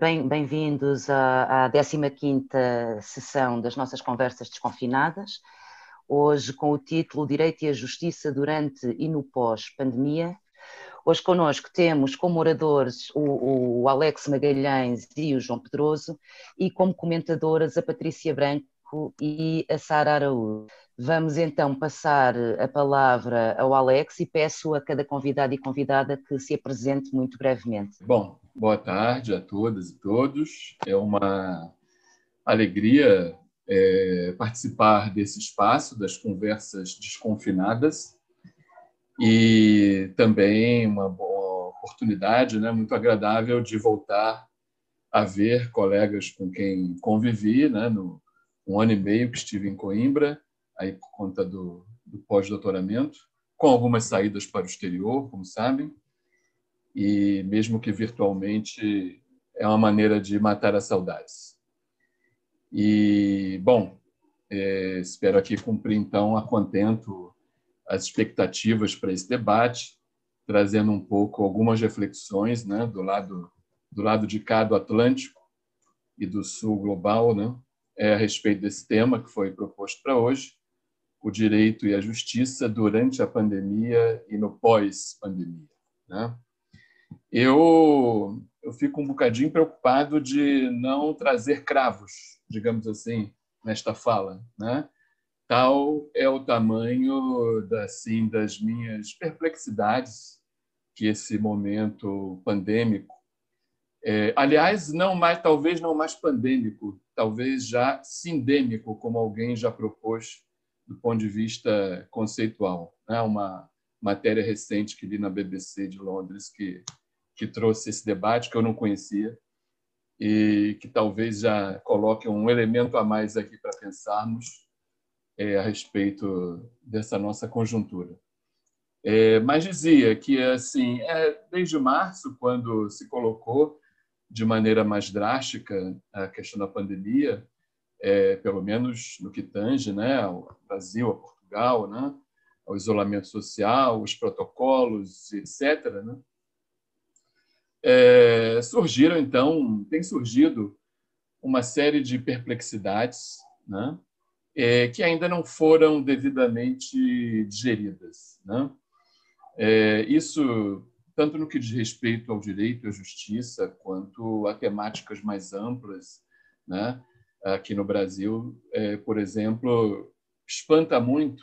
Bem-vindos bem à, à 15ª sessão das nossas conversas desconfinadas, hoje com o título Direito e a Justiça durante e no pós-pandemia. Hoje connosco temos como oradores o, o, Alex Magalhães e o João Pedroso e como comentadoras a Patrícia Branco e a Sara Araújo. Vamos então passar eh, a palavra ao Alex e peço a cada convidado e convidada que se apresente muito brevemente. Bom, boa tarde a todas e todos. É uma alegria é, participar desse espaço, das conversas desconfinadas, e também uma boa oportunidade, né, muito agradável, de voltar a ver colegas com quem convivi né, no um ano e meio que estive em Coimbra aí por conta do, do pós-doutoramento, com algumas saídas para o exterior, como sabem, e mesmo que virtualmente é uma maneira de matar as saudades. E, bom, é, espero aqui cumprir, então, a contento as expectativas para esse debate, trazendo um pouco algumas reflexões né, do, lado, do lado de cá do Atlântico e do Sul global, né, é a respeito desse tema que foi proposto para hoje o direito e a justiça durante a pandemia e no pós-pandemia. Né? Eu, eu fico um bocadinho preocupado de não trazer cravos, digamos assim, nesta fala. Né? Tal é o tamanho assim, das minhas perplexidades que esse momento pandêmico, é, aliás, não mais, talvez não mais pandêmico, talvez já sindêmico, como alguém já propôs do ponto de vista conceitual. é Uma matéria recente que li na BBC de Londres que, que trouxe esse debate que eu não conhecia e que talvez já coloque um elemento a mais aqui para pensarmos é, a respeito dessa nossa conjuntura. É, mas dizia que assim, é, desde março, quando se colocou de maneira mais drástica a questão da pandemia, é, pelo menos no que tange né, ao Brasil, a Portugal, né, ao isolamento social, os protocolos, etc., né, é, surgiram, então, tem surgido uma série de perplexidades né, é, que ainda não foram devidamente digeridas. Né? É, isso tanto no que diz respeito ao direito e à justiça, quanto a temáticas mais amplas, né, aqui no Brasil, é, por exemplo, espanta muito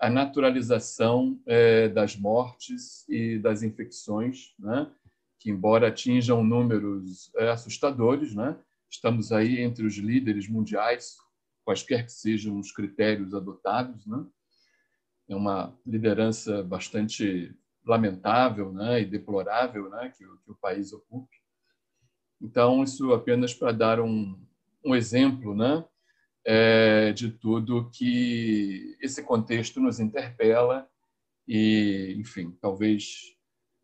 a naturalização é, das mortes e das infecções, né? que, embora atinjam números é, assustadores, né? estamos aí entre os líderes mundiais, quaisquer que sejam os critérios adotados. Né? É uma liderança bastante lamentável né, e deplorável né, que que o país ocupe. Então, isso apenas para dar um, um exemplo né, é, de tudo que esse contexto nos interpela e, enfim, talvez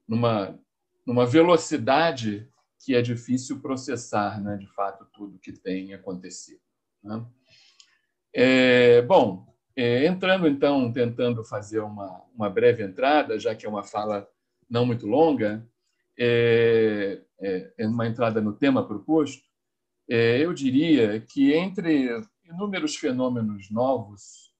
numa, numa velocidade que é difícil processar, né, de fato, tudo que tem acontecido. Né? É, bom, é, entrando então, tentando fazer uma, uma breve entrada, já que é uma fala não muito longa, é, é, é uma entrada no tema proposto, é, eu diria que entre inúmeros fenômenos novos,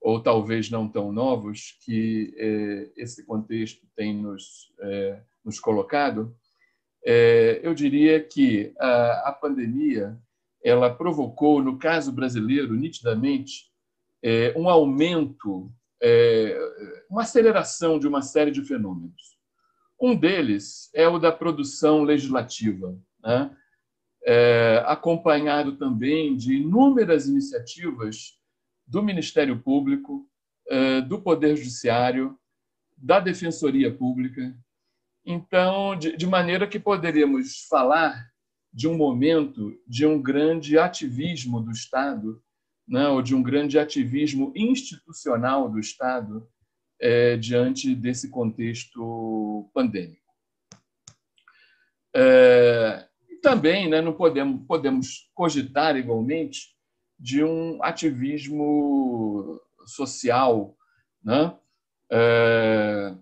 ou talvez não tão novos, que é, esse contexto tem nos, é, nos colocado, eu diria que a, pandemia ela provocou, no caso brasileiro, nitidamente, um aumento, uma aceleração de uma série de fenômenos. Um deles é o da produção legislativa. Né? é, acompanhado também de inúmeras iniciativas do Ministério Público, é, do Poder Judiciário, da Defensoria Pública. Então, de, de maneira que poderíamos falar de um momento de um grande ativismo do Estado, né, ou de um grande ativismo institucional do Estado é, diante desse contexto pandêmico. É, também né, não podemos, podemos cogitar igualmente de um ativismo social, né? É,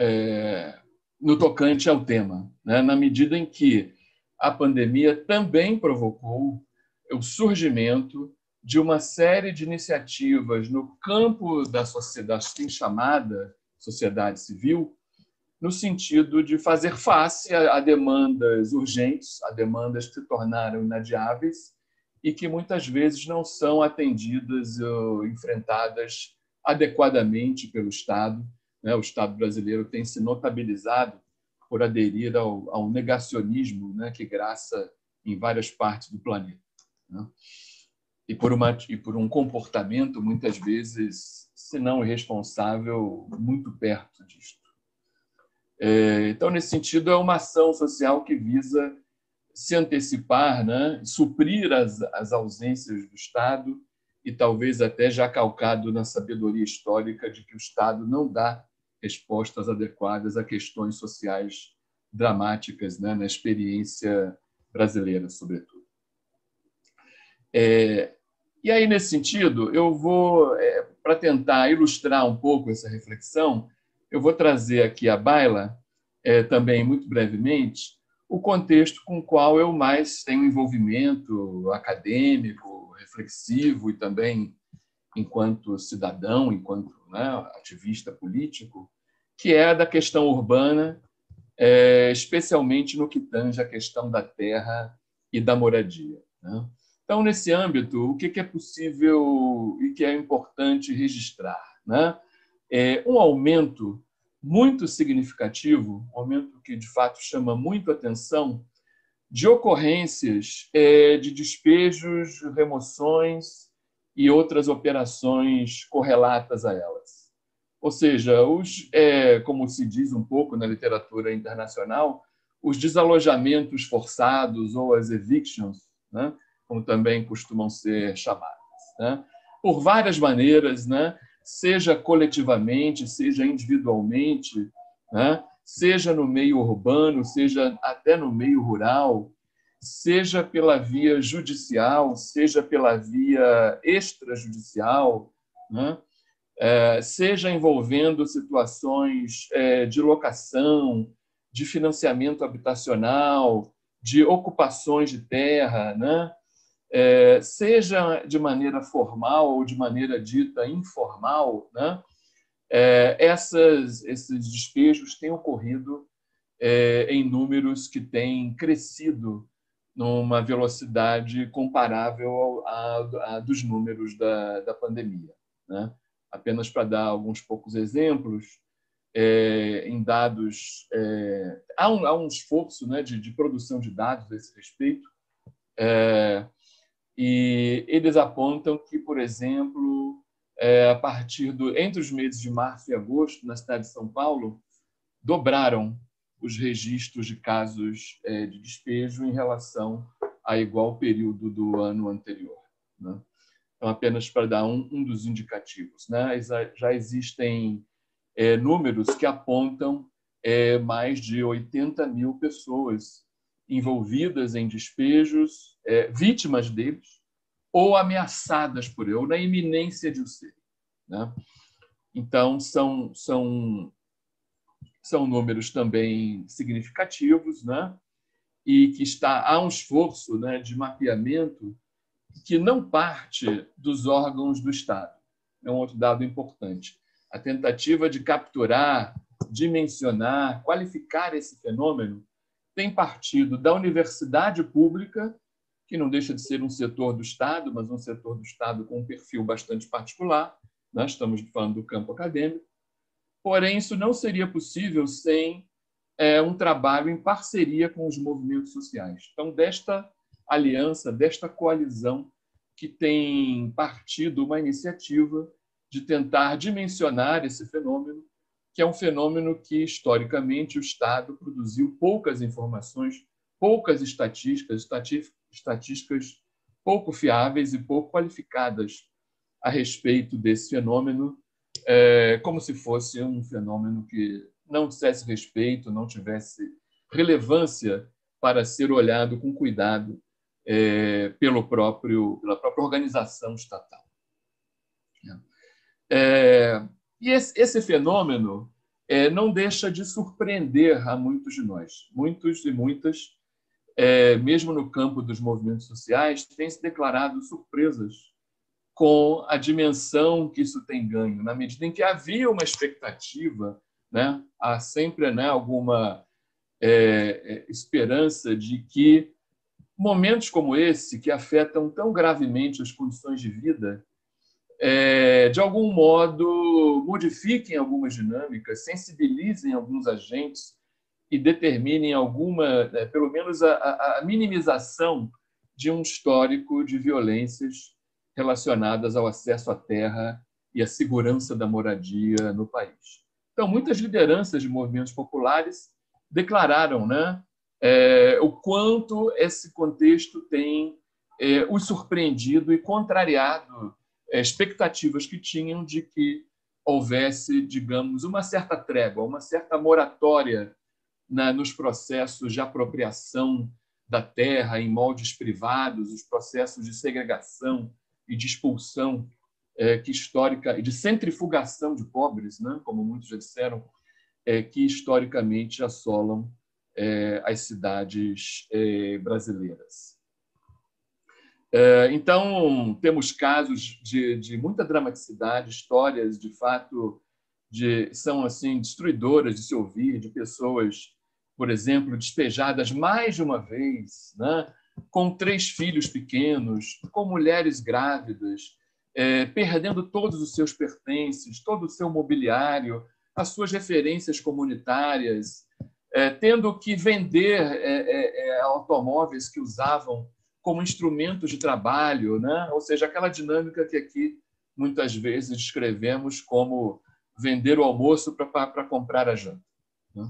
é, no tocante ao tema, né? na medida em que a pandemia também provocou o surgimento de uma série de iniciativas no campo da sociedade, assim chamada sociedade civil, no sentido de fazer face a, demandas urgentes, a demandas que se tornaram inadiáveis e que muitas vezes não são atendidas ou enfrentadas adequadamente pelo Estado. Né? O Estado brasileiro tem se notabilizado por aderir ao, negacionismo né? que graça em várias partes do planeta. Né? E, por uma, e por um comportamento, muitas vezes, se não irresponsável, muito perto disso. É, então, nesse sentido, é uma ação social que visa se antecipar, né, suprir as, as ausências do Estado e talvez até já calcado na sabedoria histórica de que o Estado não dá respostas adequadas a questões sociais dramáticas né, na experiência brasileira, sobretudo. É, e aí, nesse sentido, eu vou, é, para tentar ilustrar um pouco essa reflexão, eu vou trazer aqui a baila, é, também muito brevemente, o contexto com o qual eu mais tenho envolvimento acadêmico, reflexivo e também enquanto cidadão, enquanto né, ativista político, que é a da questão urbana, é, especialmente no que tange a questão da terra e da moradia. Né? Então, nesse âmbito, o que é possível e que é importante registrar? Né? é, um aumento muito significativo, um aumento que de fato chama muito atenção, de ocorrências é, de despejos, remoções e outras operações correlatas a elas. Ou seja, os, é, como se diz um pouco na literatura internacional, os desalojamentos forçados ou as evictions, né, como também costumam ser chamadas. Né? Por várias maneiras, né, seja coletivamente, seja individualmente, né? seja no meio urbano, seja até no meio rural, seja pela via judicial, seja pela via extrajudicial, né? é, seja envolvendo situações é, de locação, de financiamento habitacional, de ocupações de terra, né? é, seja de maneira formal ou de maneira dita informal, né, é, essas, esses despejos têm ocorrido é, em números que têm crescido numa velocidade comparável à, dos números da, da pandemia. Né? Apenas para dar alguns poucos exemplos, é, em dados. É, há, um, há, um, esforço né, de, de, produção de dados a esse respeito. É, e eles apontam que, por exemplo, é, a partir do entre os meses de março e agosto na cidade de São Paulo dobraram os registros de casos é, de despejo em relação a igual período do ano anterior. Né? Então, apenas para dar um, um dos indicativos, né? já existem é, números que apontam é, mais de 80 mil pessoas envolvidas em despejos, é, vítimas deles, ou ameaçadas por eu na iminência de o ser. Né? Então, são, são, são números também significativos, né? e que está, há um esforço né, de mapeamento que não parte dos órgãos do Estado. É um outro dado importante. A tentativa de capturar, dimensionar, qualificar esse fenômeno tem partido da universidade pública que não deixa de ser um setor do Estado, mas um setor do Estado com um perfil bastante particular. Né? Estamos falando do campo acadêmico. Porém, isso não seria possível sem é, um trabalho em parceria com os movimentos sociais. Então, desta aliança, desta coalizão que tem partido uma iniciativa de tentar dimensionar esse fenômeno, que é um fenômeno que, historicamente, o Estado produziu poucas informações, poucas estatísticas, estatísticas pouco fiáveis e pouco qualificadas a respeito desse fenômeno, é, como se fosse um fenômeno que não dissesse respeito, não tivesse relevância para ser olhado com cuidado é, pelo próprio, pela própria organização estatal. É, e esse, esse fenômeno é, não deixa de surpreender a muitos de nós. Muitos e muitas é, mesmo no campo dos movimentos sociais, têm se declarado surpresas com a dimensão que isso tem ganho, na medida em que havia uma expectativa, né? há sempre né, alguma é, é, esperança de que momentos como esse, que afetam tão gravemente as condições de vida, é, de algum modo modifiquem algumas dinâmicas, sensibilizem alguns agentes e determinem alguma, né, pelo menos a, a minimização de um histórico de violências relacionadas ao acesso à terra e à segurança da moradia no país. Então, muitas lideranças de movimentos populares declararam né, é, o quanto esse contexto tem é, os surpreendido e contrariado é, expectativas que tinham de que houvesse, digamos, uma certa trégua, uma certa moratória na, nos processos de apropriação da terra em moldes privados, os processos de segregação e de expulsão é, que histórica e de centrifugação de pobres, né, como muitos já disseram, é, que historicamente assolam é, as cidades é, brasileiras. É, então temos casos de, de muita dramaticidade, histórias de fato de, são assim destruidoras de se ouvir, de pessoas por exemplo, despejadas mais de uma vez, né? com três filhos pequenos, com mulheres grávidas, é, perdendo todos os seus pertences, todo o seu mobiliário, as suas referências comunitárias, é, tendo que vender é, é, é automóveis que usavam como instrumentos de trabalho, né? ou seja, aquela dinâmica que aqui muitas vezes descrevemos como vender o almoço para comprar a janta. Né?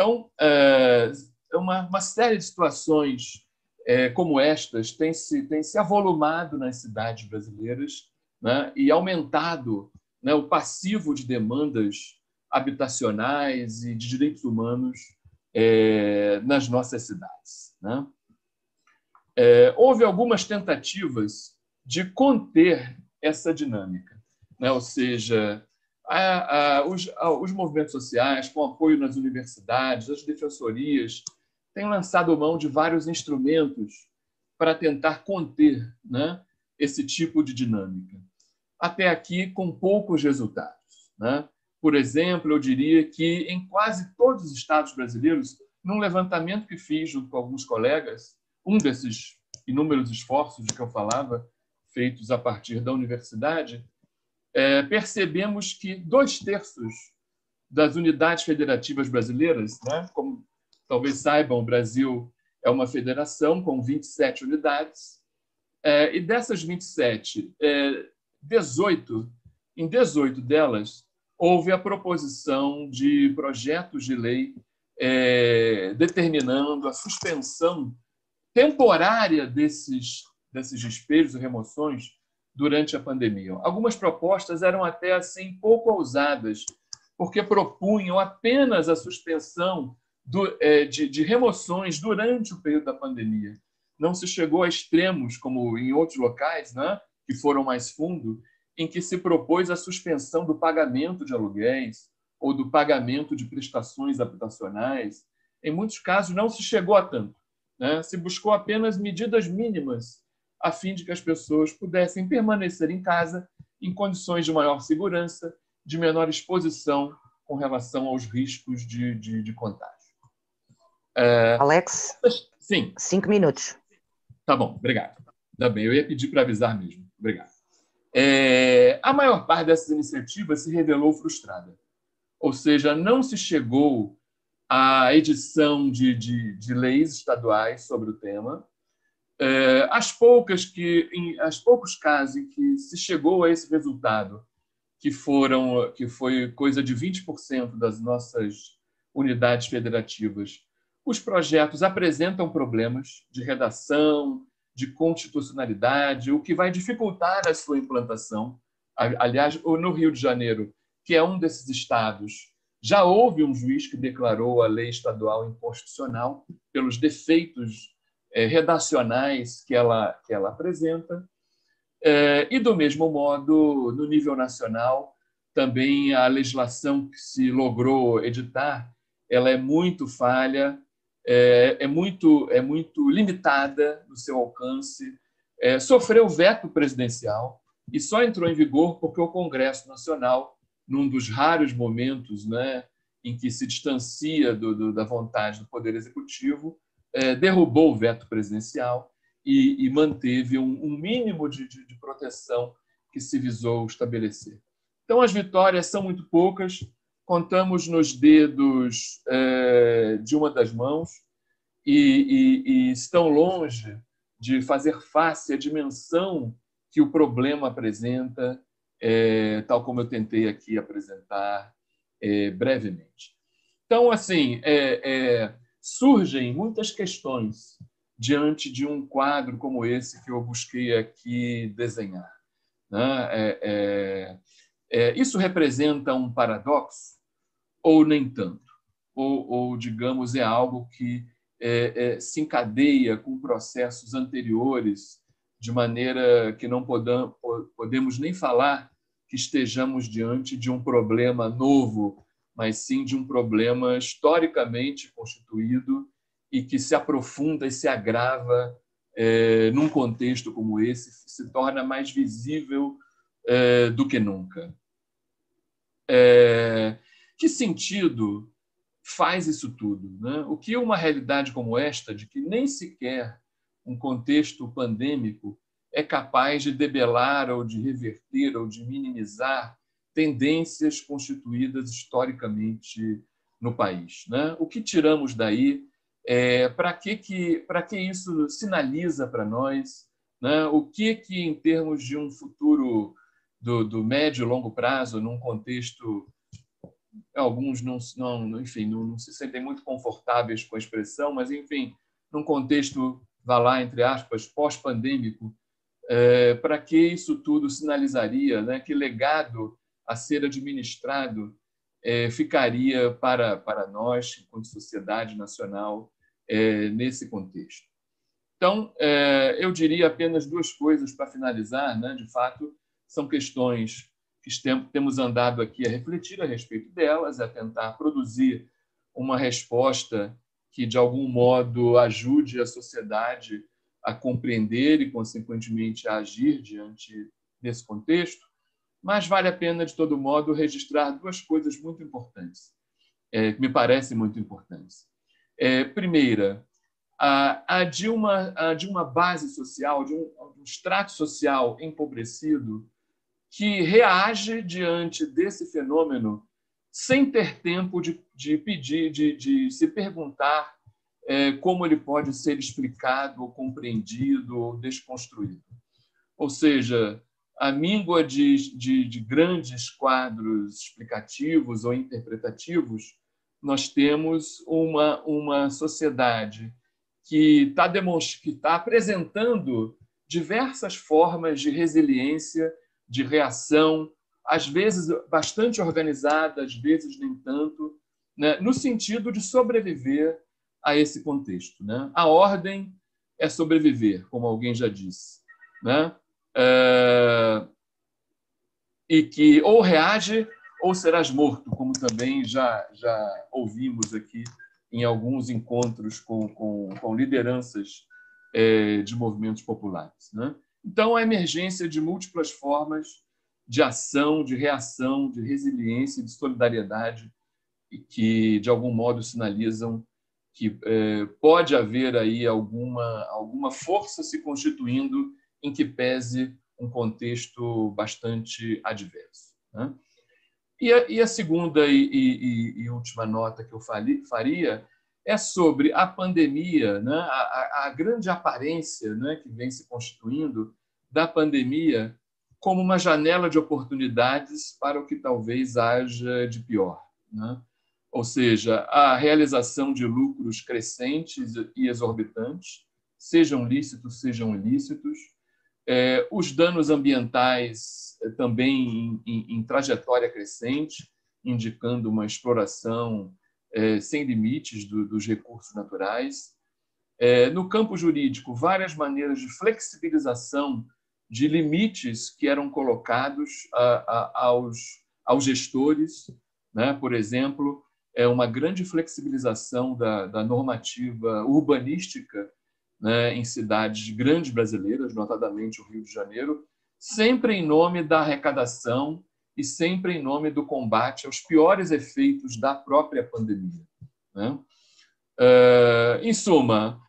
Então, é, uma, uma série de situações é, como estas tem se, tem se avolumado nas cidades brasileiras né, e aumentado né, o passivo de demandas habitacionais e de direitos humanos é, nas nossas cidades. Né? É, houve algumas tentativas de conter essa dinâmica, né, ou seja, a, a, os, a, os movimentos sociais, com apoio nas universidades, as defensorias, têm lançado mão de vários instrumentos para tentar conter né, esse tipo de dinâmica. Até aqui, com poucos resultados. Né? Por exemplo, eu diria que em quase todos os estados brasileiros, num levantamento que fiz junto com alguns colegas, um desses inúmeros esforços de que eu falava, feitos a partir da universidade, é, percebemos que dois terços das unidades federativas brasileiras, né, como talvez saibam, o Brasil é uma federação com 27 unidades, é, e dessas 27, é, 18, em 18 delas, houve a proposição de projetos de lei é, determinando a suspensão temporária desses, desses despejos e remoções durante a pandemia. Algumas propostas eram até assim pouco ousadas, porque propunham apenas a suspensão do, é, de, de remoções durante o período da pandemia. Não se chegou a extremos, como em outros locais, né, que foram mais fundo, em que se propôs a suspensão do pagamento de aluguéis ou do pagamento de prestações habitacionais. Em muitos casos, não se chegou a tanto. Né? Se buscou apenas medidas mínimas a fim de que as pessoas pudessem permanecer em casa em condições de maior segurança, de menor exposição com relação aos riscos de, de, de contágio. É... Alex? Sim. Cinco minutos. Tá bom, obrigado. Tá bem, eu ia pedir para avisar mesmo. Obrigado. É... a maior parte dessas iniciativas se revelou frustrada, ou seja, não se chegou à edição de, de, de leis estaduais sobre o tema, é, as poucas que, em, as poucos casos em que se chegou a esse resultado, que foram, que foi coisa de 20% das nossas unidades federativas, os projetos apresentam problemas de redação, de constitucionalidade, o que vai dificultar a sua implantação. Aliás, no Rio de Janeiro, que é um desses estados, já houve um juiz que declarou a lei estadual inconstitucional pelos defeitos é, redacionais que ela, que ela apresenta. É, e, do mesmo modo, no nível nacional, também a legislação que se logrou editar ela é muito falha, é, é muito, é muito limitada no seu alcance, é, sofreu veto presidencial e só entrou em vigor porque o Congresso Nacional, num dos raros momentos né, em que se distancia do, do, da vontade do Poder Executivo, é, derrubou o veto presidencial e, e manteve um, um mínimo de, de, de proteção que se visou estabelecer. Então, as vitórias são muito poucas, contamos nos dedos é, de uma das mãos e, e, e, estão longe de fazer face à dimensão que o problema apresenta, é, tal como eu tentei aqui apresentar é, brevemente. Então, assim, é, é surgem muitas questões diante de um quadro como esse que eu busquei aqui desenhar. Né? É, é, é, isso representa um paradoxo ou nem tanto? Ou, ou digamos, é algo que é, é, se encadeia com processos anteriores de maneira que não podamos, podemos nem falar que estejamos diante de um problema novo mas sim de um problema historicamente constituído e que se aprofunda e se agrava é, num contexto como esse, se torna mais visível é, do que nunca. É, que sentido faz isso tudo? Né? O que uma realidade como esta, de que nem sequer um contexto pandêmico é capaz de debelar ou de reverter ou de minimizar tendências constituídas historicamente no país. Né? O que tiramos daí? É, para que, que, que isso sinaliza para nós? Né? O que, que, em termos de um futuro do, do médio e longo prazo, num contexto alguns não, não enfim, não, não, se sentem muito confortáveis com a expressão, mas enfim, num contexto vá lá entre aspas pós-pandêmico, é, para que isso tudo sinalizaria, né? Que legado a ser administrado é, ficaria para, para nós, enquanto sociedade nacional, é, nesse contexto. Então, é, eu diria apenas duas coisas para finalizar. Né? De fato, são questões que temos andado aqui a refletir a respeito delas, a tentar produzir uma resposta que, de algum modo, ajude a sociedade a compreender e, consequentemente, a agir diante desse contexto. Mas vale a pena, de todo modo, registrar duas coisas muito importantes, é, que me parecem muito importantes. É, primeira, a, a, de uma, a de uma base social, de um, um extrato social empobrecido, que reage diante desse fenômeno sem ter tempo de, de pedir, de, de se perguntar é, como ele pode ser explicado, ou compreendido, ou desconstruído. Ou seja, a míngua de, de, de grandes quadros explicativos ou interpretativos, nós temos uma, uma sociedade que está tá apresentando diversas formas de resiliência, de reação, às vezes bastante organizada, às vezes nem tanto, né? no sentido de sobreviver a esse contexto. Né? A ordem é sobreviver, como alguém já disse. Né? uh, e que ou reage ou serás morto, como também já, já ouvimos aqui em alguns encontros com, com, com lideranças eh, de movimentos populares. Né? Então, a emergência de múltiplas formas de ação, de reação, de resiliência, de solidariedade, e que, de algum modo, sinalizam que eh, pode haver aí alguma, alguma força se constituindo em que pese um contexto bastante adverso. Né? E, a, e, a, segunda e, e, e, última nota que eu faria é sobre a pandemia, né? a, a, grande aparência né, que vem se constituindo da pandemia como uma janela de oportunidades para o que talvez haja de pior. Né? Ou seja, a realização de lucros crescentes e exorbitantes, sejam lícitos, sejam ilícitos, é, os danos ambientais eh, também em, em, em, trajetória crescente, indicando uma exploração é, sem limites do, dos recursos naturais. É, no campo jurídico, várias maneiras de flexibilização de limites que eram colocados a, a, aos, aos gestores, né? por exemplo, é uma grande flexibilização da, da normativa urbanística né, em cidades grandes brasileiras, notadamente o Rio de Janeiro, sempre em nome da arrecadação e sempre em nome do combate aos piores efeitos da própria pandemia. Né? Uh, em suma,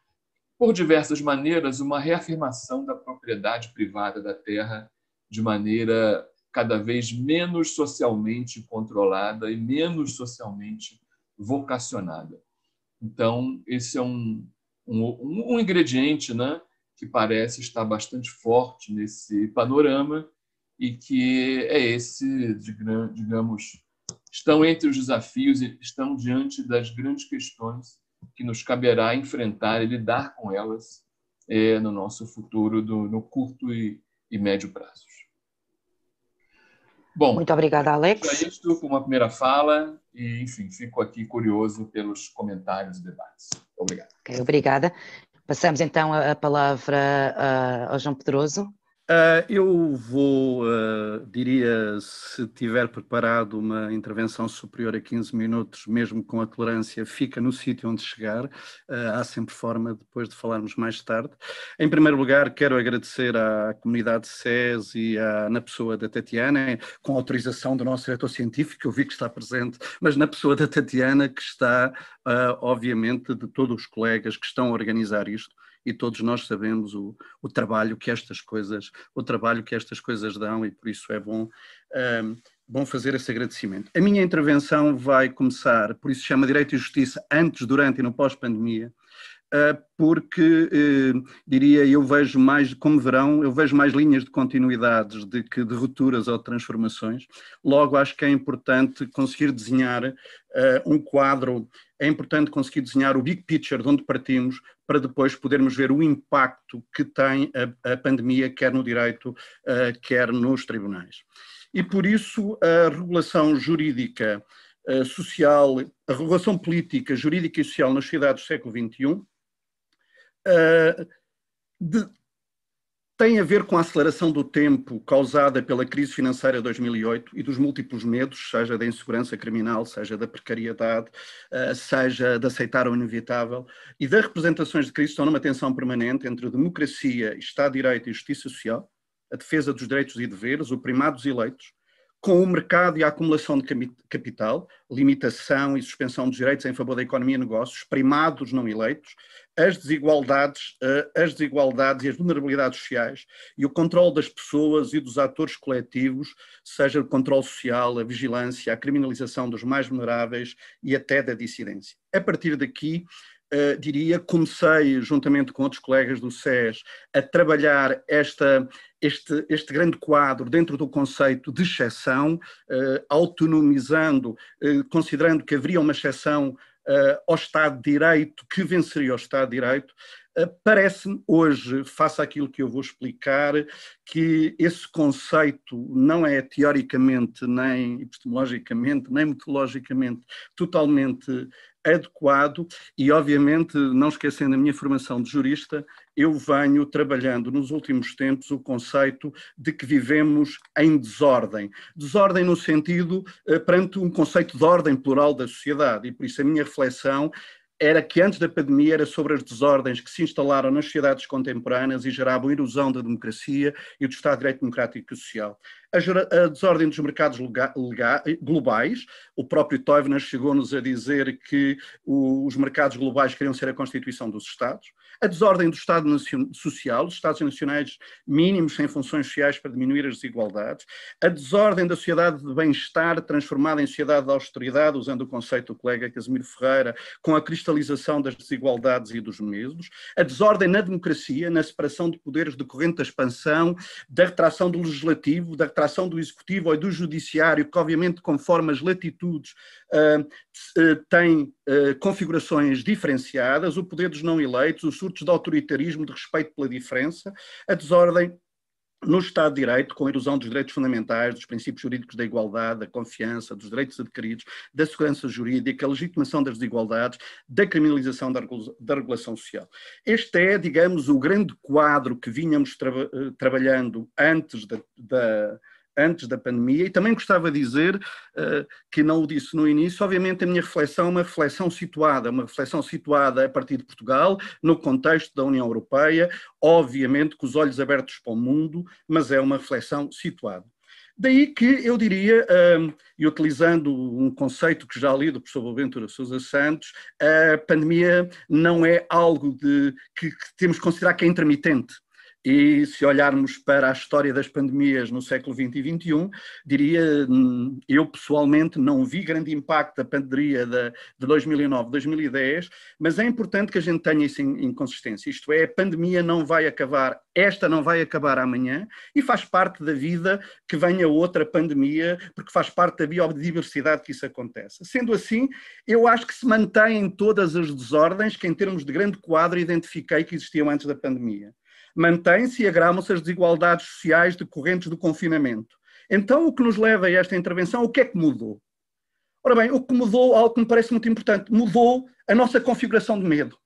por diversas maneiras, uma reafirmação da propriedade privada da terra de maneira cada vez menos socialmente controlada e menos socialmente vocacionada. Então, esse é um, um, um ingrediente né, que parece estar bastante forte nesse panorama e que é esse, digamos, estão entre os desafios e estão diante das grandes questões que nos caberá enfrentar e lidar com elas é, no nosso futuro, do, no curto e, e médio prazos. Bom, muito obrigada, Alex. É isso com uma primeira fala e, enfim, fico aqui curioso pelos comentários e debates. Obrigado. Okay, obrigada. Passamos então a, palavra uh, ao João Pedroso. Uh, eu vou, uh, diria, se tiver preparado uma intervenção superior a 15 minutos, mesmo com a tolerância, fica no sítio onde chegar. Uh, há sempre forma depois de falarmos mais tarde. Em primeiro lugar, quero agradecer à comunidade SES e à, na pessoa da Tatiana, com autorização do nosso diretor científico, eu vi que está presente, mas na pessoa da Tatiana, que está, obviamente, de todos os colegas que estão a organizar isto e todos nós sabemos o, o trabalho que estas coisas, o trabalho que estas coisas dão e por isso é bom, um, ehm, bom fazer esse agradecimento. A minha intervenção vai começar, por isso se chama Direito e Justiça antes, durante e no pós-pandemia, ah, porque eh, diria eu vejo mais como verão eu vejo mais linhas de continuidades de que de rupturas ou de transformações logo acho que é importante conseguir desenhar ah, um quadro é importante conseguir desenhar o big picture de onde partimos para depois podermos ver o impacto que tem a, a pandemia quer no direito ah, quer nos tribunais e por isso a regulação jurídica social, a regulação política, jurídica e social nas sociedades do século XXI eh, de, tem a ver com a aceleração do tempo causada pela crise financeira de 2008 e dos múltiplos medos, seja da insegurança criminal, seja da precariedade, eh, seja de aceitar o inevitável, e das representações de crise estão numa tensão permanente entre democracia, Estado de Direito e Justiça Social, a defesa dos direitos e deveres, o primado dos eleitos, com o mercado e a acumulação de capital, limitação e suspensão dos direitos em favor da economia e negócios, primados não eleitos, as desigualdades, eh, as desigualdades e as vulnerabilidades sociais e o controle das pessoas e dos atores coletivos, seja o controle social, a vigilância, a criminalização dos mais vulneráveis e até da dissidência. A partir daqui, Uh, diria, comecei, juntamente com outros colegas do SES, a trabalhar esta, este, este grande quadro dentro do conceito de exceção, eh, autonomizando, considerando que haveria uma exceção eh, ao Estado de Direito, que venceria o Estado de Direito, eh, parece-me hoje, face àquilo que eu vou explicar, que esse conceito não é teoricamente, nem epistemologicamente, nem metodologicamente totalmente adequado e, obviamente, não esquecendo a minha formação de jurista, eu venho trabalhando nos últimos tempos o conceito de que vivemos em desordem. Desordem no sentido eh, perante um conceito de ordem plural da sociedade, e por isso a minha reflexão era que antes da pandemia era sobre as desordens que se instalaram nas sociedades contemporâneas e geravam erosão da democracia e do Estado de Direito Democrático e Social. A, desordem dos mercados globais, o próprio Toivonen chegou-nos a dizer que os mercados globais queriam ser a constituição dos Estados, a desordem do Estado Social, dos Estados Nacionais mínimos sem funções sociais para diminuir as desigualdades, a desordem da sociedade de bem-estar transformada em sociedade de austeridade, usando o conceito do colega Casimiro Ferreira, com a cristalização das desigualdades e dos mesmos. a desordem na democracia, na separação de poderes decorrente da expansão, da retração do legislativo, da retração do executivo ou do judiciário, que obviamente conforme as latitudes uh, ah, uh, eh, tem uh, eh, configurações diferenciadas, o poder dos não eleitos, o frutos de autoritarismo, de respeito pela diferença, a desordem no Estado de Direito, com a erosão dos direitos fundamentais, dos princípios jurídicos da igualdade, da confiança, dos direitos adquiridos, da segurança jurídica, a legitimação das desigualdades, da criminalização da, da regulação social. Este é, digamos, o grande quadro que vínhamos tra eh, trabalhando antes da, da antes da pandemia, e também gostava de dizer, eh, que não o disse no início, obviamente a minha reflexão é uma reflexão situada, uma reflexão situada a partir de Portugal, no contexto da União Europeia, obviamente com os olhos abertos para o mundo, mas é uma reflexão situada. Daí que eu diria, eh, e utilizando um conceito que já li do professor Boaventura Sousa Santos, a pandemia não é algo de, que, que temos que considerar que é intermitente e se olharmos para a história das pandemias no século XX e XXI, diria, hum, eu pessoalmente não vi grande impacto da pandemia de, de 2009-2010, mas é importante que a gente tenha isso em, em consistência. Isto é, a pandemia não vai acabar, esta não vai acabar amanhã e faz parte da vida que venha outra pandemia, porque faz parte da biodiversidade que isso acontece. Sendo assim, eu acho que se mantém todas as desordens que, em termos de grande quadro, identifiquei que existiam antes da pandemia mantém-se e agravam se as desigualdades sociais decorrentes do confinamento. Então, o que nos leva a esta intervenção, o que é que mudou? Ora bem, o que mudou, algo que me parece muito importante, mudou a nossa configuração de medo.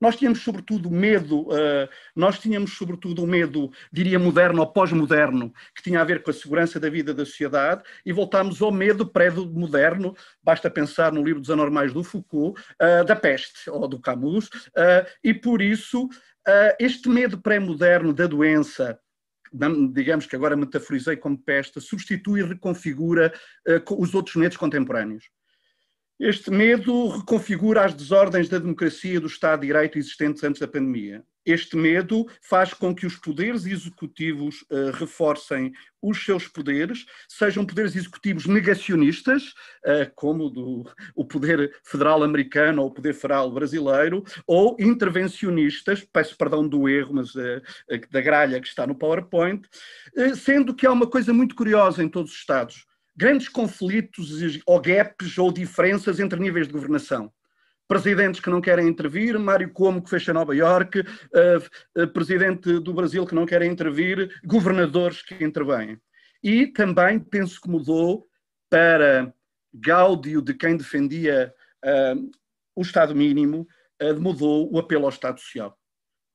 Nós tínhamos sobretudo medo, uh, nós tínhamos sobretudo um medo, diria moderno ou pós-moderno, que tinha a ver com a segurança da vida da sociedade, e voltámos ao medo pré-moderno, basta pensar no livro dos Anormais do Foucault, uh, da peste, ou do Camus, uh, e por isso ah, este medo pré-moderno da doença, digamos que agora metaforizei como peste, substitui e reconfigura ah, os outros medos contemporâneos. Este medo reconfigura as desordens da democracia e do Estado de Direito existentes antes da pandemia. Este medo faz com que os poderes executivos uh, reforcem os seus poderes, sejam poderes executivos negacionistas, uh, como do, o poder federal americano ou o poder federal brasileiro, ou intervencionistas, peço perdão do erro, mas uh, da gralha que está no PowerPoint, sendo que há uma coisa muito curiosa em todos os Estados grandes conflitos ou gaps ou diferenças entre níveis de governação. Presidentes que não querem intervir, Mário Como que fecha Nova Iorque, uh, uh, presidente do Brasil que não querem intervir, governadores que intervêm. E também penso que mudou para Gáudio, de quem defendia uh, o Estado mínimo, mudou o apelo ao Estado social.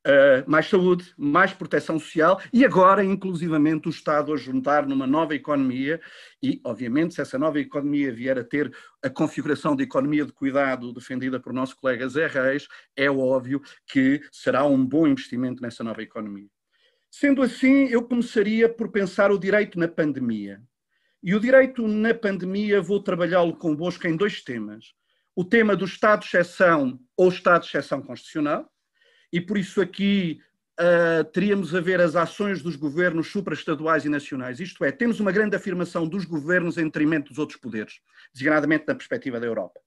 Uh, mais saúde, mais proteção social e agora, inclusivamente, o Estado a juntar numa nova economia. E, obviamente, se essa nova economia vier a ter a configuração de economia de cuidado defendida por nosso colega Zé Reis, é óbvio que será um bom investimento nessa nova economia. Sendo assim, eu começaria por pensar o direito na pandemia. E o direito na pandemia vou trabalhá-lo convosco em dois temas. O tema do Estado de exceção ou Estado de exceção constitucional, e por isso aqui uh, teríamos a ver as ações dos governos supraestaduais e nacionais. Isto é, temos uma grande afirmação dos governos em detrimento dos outros poderes, designadamente na perspectiva da Europa.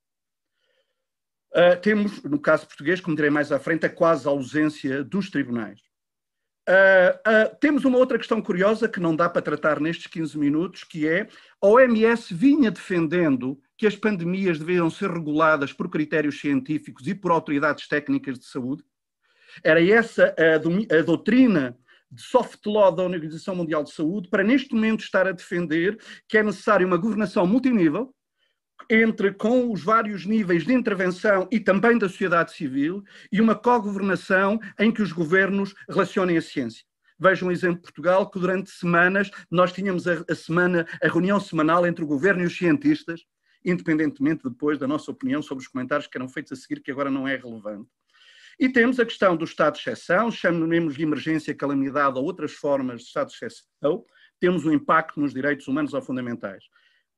Uh, temos, no caso português, como direi mais à frente, a quase ausência dos tribunais. Uh, uh, temos uma outra questão curiosa que não dá para tratar nestes 15 minutos, que é a OMS vinha defendendo que as pandemias deviam ser reguladas por critérios científicos e por autoridades técnicas de saúde, era essa a, doutrina de soft law da Organização Mundial de Saúde para neste momento estar a defender que é necessário uma governação multinível entre com os vários níveis de intervenção e também da sociedade civil e uma co-governação em que os governos relacionem a ciência. Veja um exemplo de Portugal, que durante semanas nós tínhamos a, a, semana, a reunião semanal entre o governo e os cientistas, independentemente depois da nossa opinião sobre os comentários que eram feitos a seguir, que agora não é relevante. E temos a questão do estado de exceção, chamemos de emergência, calamidade ou outras formas de estado de exceção, temos um impacto nos direitos humanos ou fundamentais.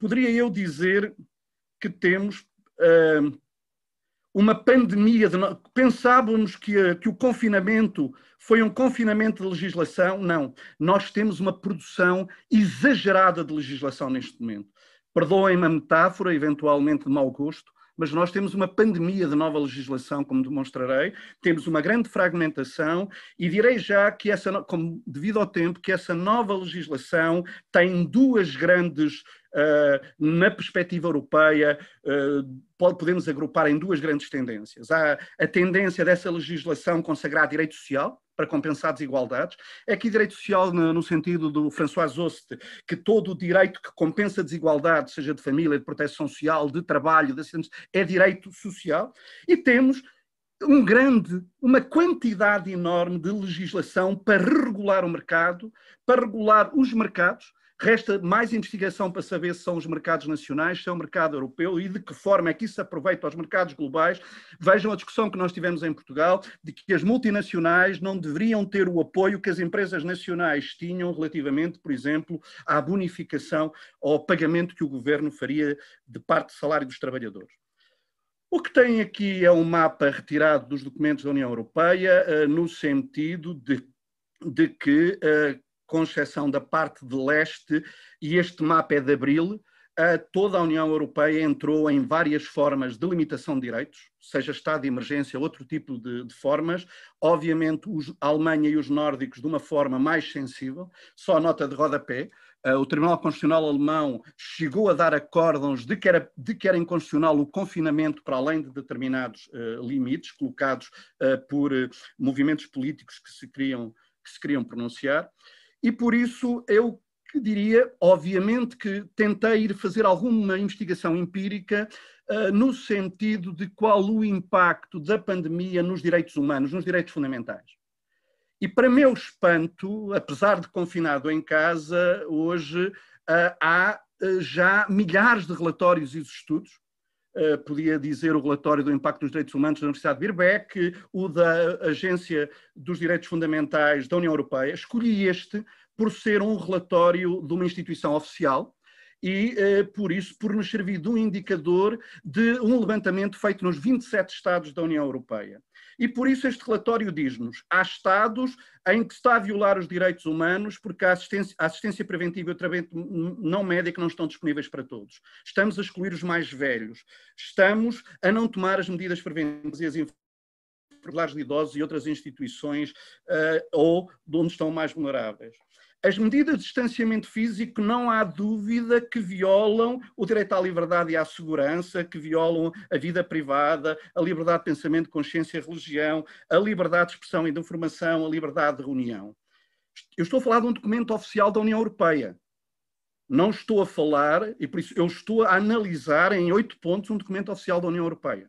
Poderia eu dizer que temos uh, uma pandemia. De... Pensávamos que, ah, que o confinamento foi um confinamento de legislação. Não. Nós temos uma produção exagerada de legislação neste momento. Perdoem-me a metáfora, eventualmente de mau gosto, mas nós temos uma pandemia de nova legislação, como demonstrarei, temos uma grande fragmentação e direi já que essa, como, devido ao tempo, que essa nova legislação tem duas grandes Uh, na perspectiva europeia, uh, podemos agrupar em duas grandes tendências. Há a tendência dessa legislação consagrar direito social, para compensar desigualdades. É que direito social no sentido do François Hoste, que todo o direito que compensa desigualdade, seja de família, de proteção social, de trabalho, de é direito social. E temos um grande, uma quantidade enorme de legislação para regular o mercado, para regular os mercados, Resta mais investigação para saber se são os mercados nacionais, se é o mercado europeu e de que forma é que isso aproveita aos mercados globais. Vejam a discussão que nós tivemos em Portugal de que as multinacionais não deveriam ter o apoio que as empresas nacionais tinham relativamente, por exemplo, à bonificação ou ao pagamento que o governo faria de parte do salário dos trabalhadores. O que tem aqui é um mapa retirado dos documentos da União Europeia, eh, no sentido de de que eh, com exceção da parte de leste, e este mapa é de abril, toda a União Europeia entrou em várias formas de limitação de direitos, seja estado de emergência, outro tipo de, de formas. Obviamente, os, a Alemanha e os nórdicos de uma forma mais sensível, só nota de rodapé. Eh, o Tribunal Constitucional Alemão chegou a dar acordos de que, era, de que era inconstitucional o confinamento para além de determinados uh, limites colocados uh, por movimentos políticos que se queriam, que se queriam pronunciar e por isso eu diria, obviamente, que tentei ir fazer alguma investigação empírica uh, no sentido de qual o impacto da pandemia nos direitos humanos, nos direitos fundamentais. E para meu espanto, apesar de confinado em casa, hoje uh, há uh, já milhares de relatórios e de estudos eh, podia dizer o relatório do impacto dos direitos humanos da Universidade de Birbeck, o da Agência dos Direitos Fundamentais da União Europeia. Escolhi este por ser um relatório de uma instituição oficial, e, eh, por isso, por nos servir de um indicador de um levantamento feito nos 27 Estados da União Europeia. E por isso este relatório diz-nos: há Estados em que está a violar os direitos humanos porque a assistência, a assistência preventiva e o tratamento não médico não estão disponíveis para todos. Estamos a excluir os mais velhos. Estamos a não tomar as medidas preventivas e as regulares de idosos e outras instituições uh, ou de onde estão mais vulneráveis. As medidas de distanciamento físico não há dúvida que violam o direito à liberdade e à segurança, que violam a vida privada, a liberdade de pensamento, consciência e religião, a liberdade de expressão e de informação, a liberdade de reunião. Eu estou a falar de um documento oficial da União Europeia. Não estou a falar, e por isso eu estou a analisar em oito pontos um documento oficial da União Europeia.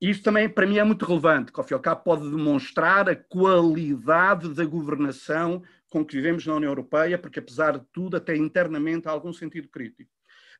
Isto também, para mim, é muito relevante, que ao fim e ao cabo pode demonstrar a qualidade da governação com que vivemos na União Europeia, porque apesar de tudo, até internamente há algum sentido crítico.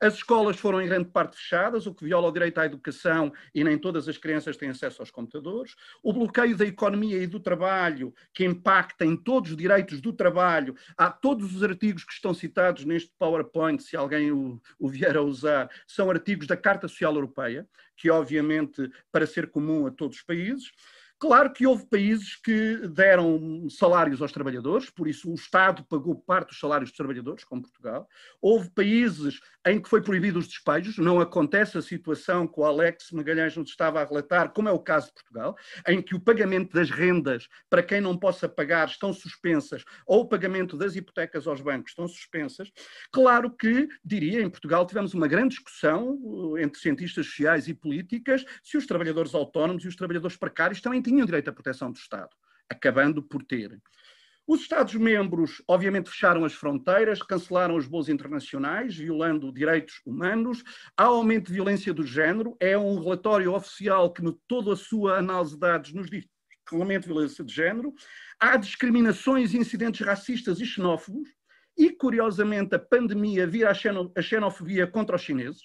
As escolas foram em grande parte fechadas, o que viola o direito à educação e nem todas as crianças têm acesso aos computadores. O bloqueio da economia e do trabalho, que impacta em todos os direitos do trabalho. Há todos os artigos que estão citados neste PowerPoint, se alguém o, o vier a usar, são artigos da Carta Social Europeia, que obviamente para ser comum a todos os países. Claro que houve países que deram salários aos trabalhadores, por isso o Estado pagou parte dos salários dos trabalhadores, como Portugal. Houve países em que foi proibido os despejos, não acontece a situação que o Alex Magalhães nos estava a relatar, como é o caso de Portugal, em que o pagamento das rendas para quem não possa pagar estão suspensas, ou o pagamento das hipotecas aos bancos estão suspensas. Claro que, diria, em Portugal tivemos uma grande discussão eh, entre cientistas sociais e políticas se os trabalhadores autónomos e os trabalhadores precários também em tinham direito à proteção do Estado, acabando por ter. Os Estados-membros, obviamente, fecharam as fronteiras, cancelaram os voos internacionais, violando direitos humanos. Há aumento de violência do género. É um relatório oficial que, no toda a sua análise de dados, nos diz que aumento de violência de género. Há discriminações e incidentes racistas e xenófobos. E, curiosamente, a pandemia vira a xenofobia contra os chineses,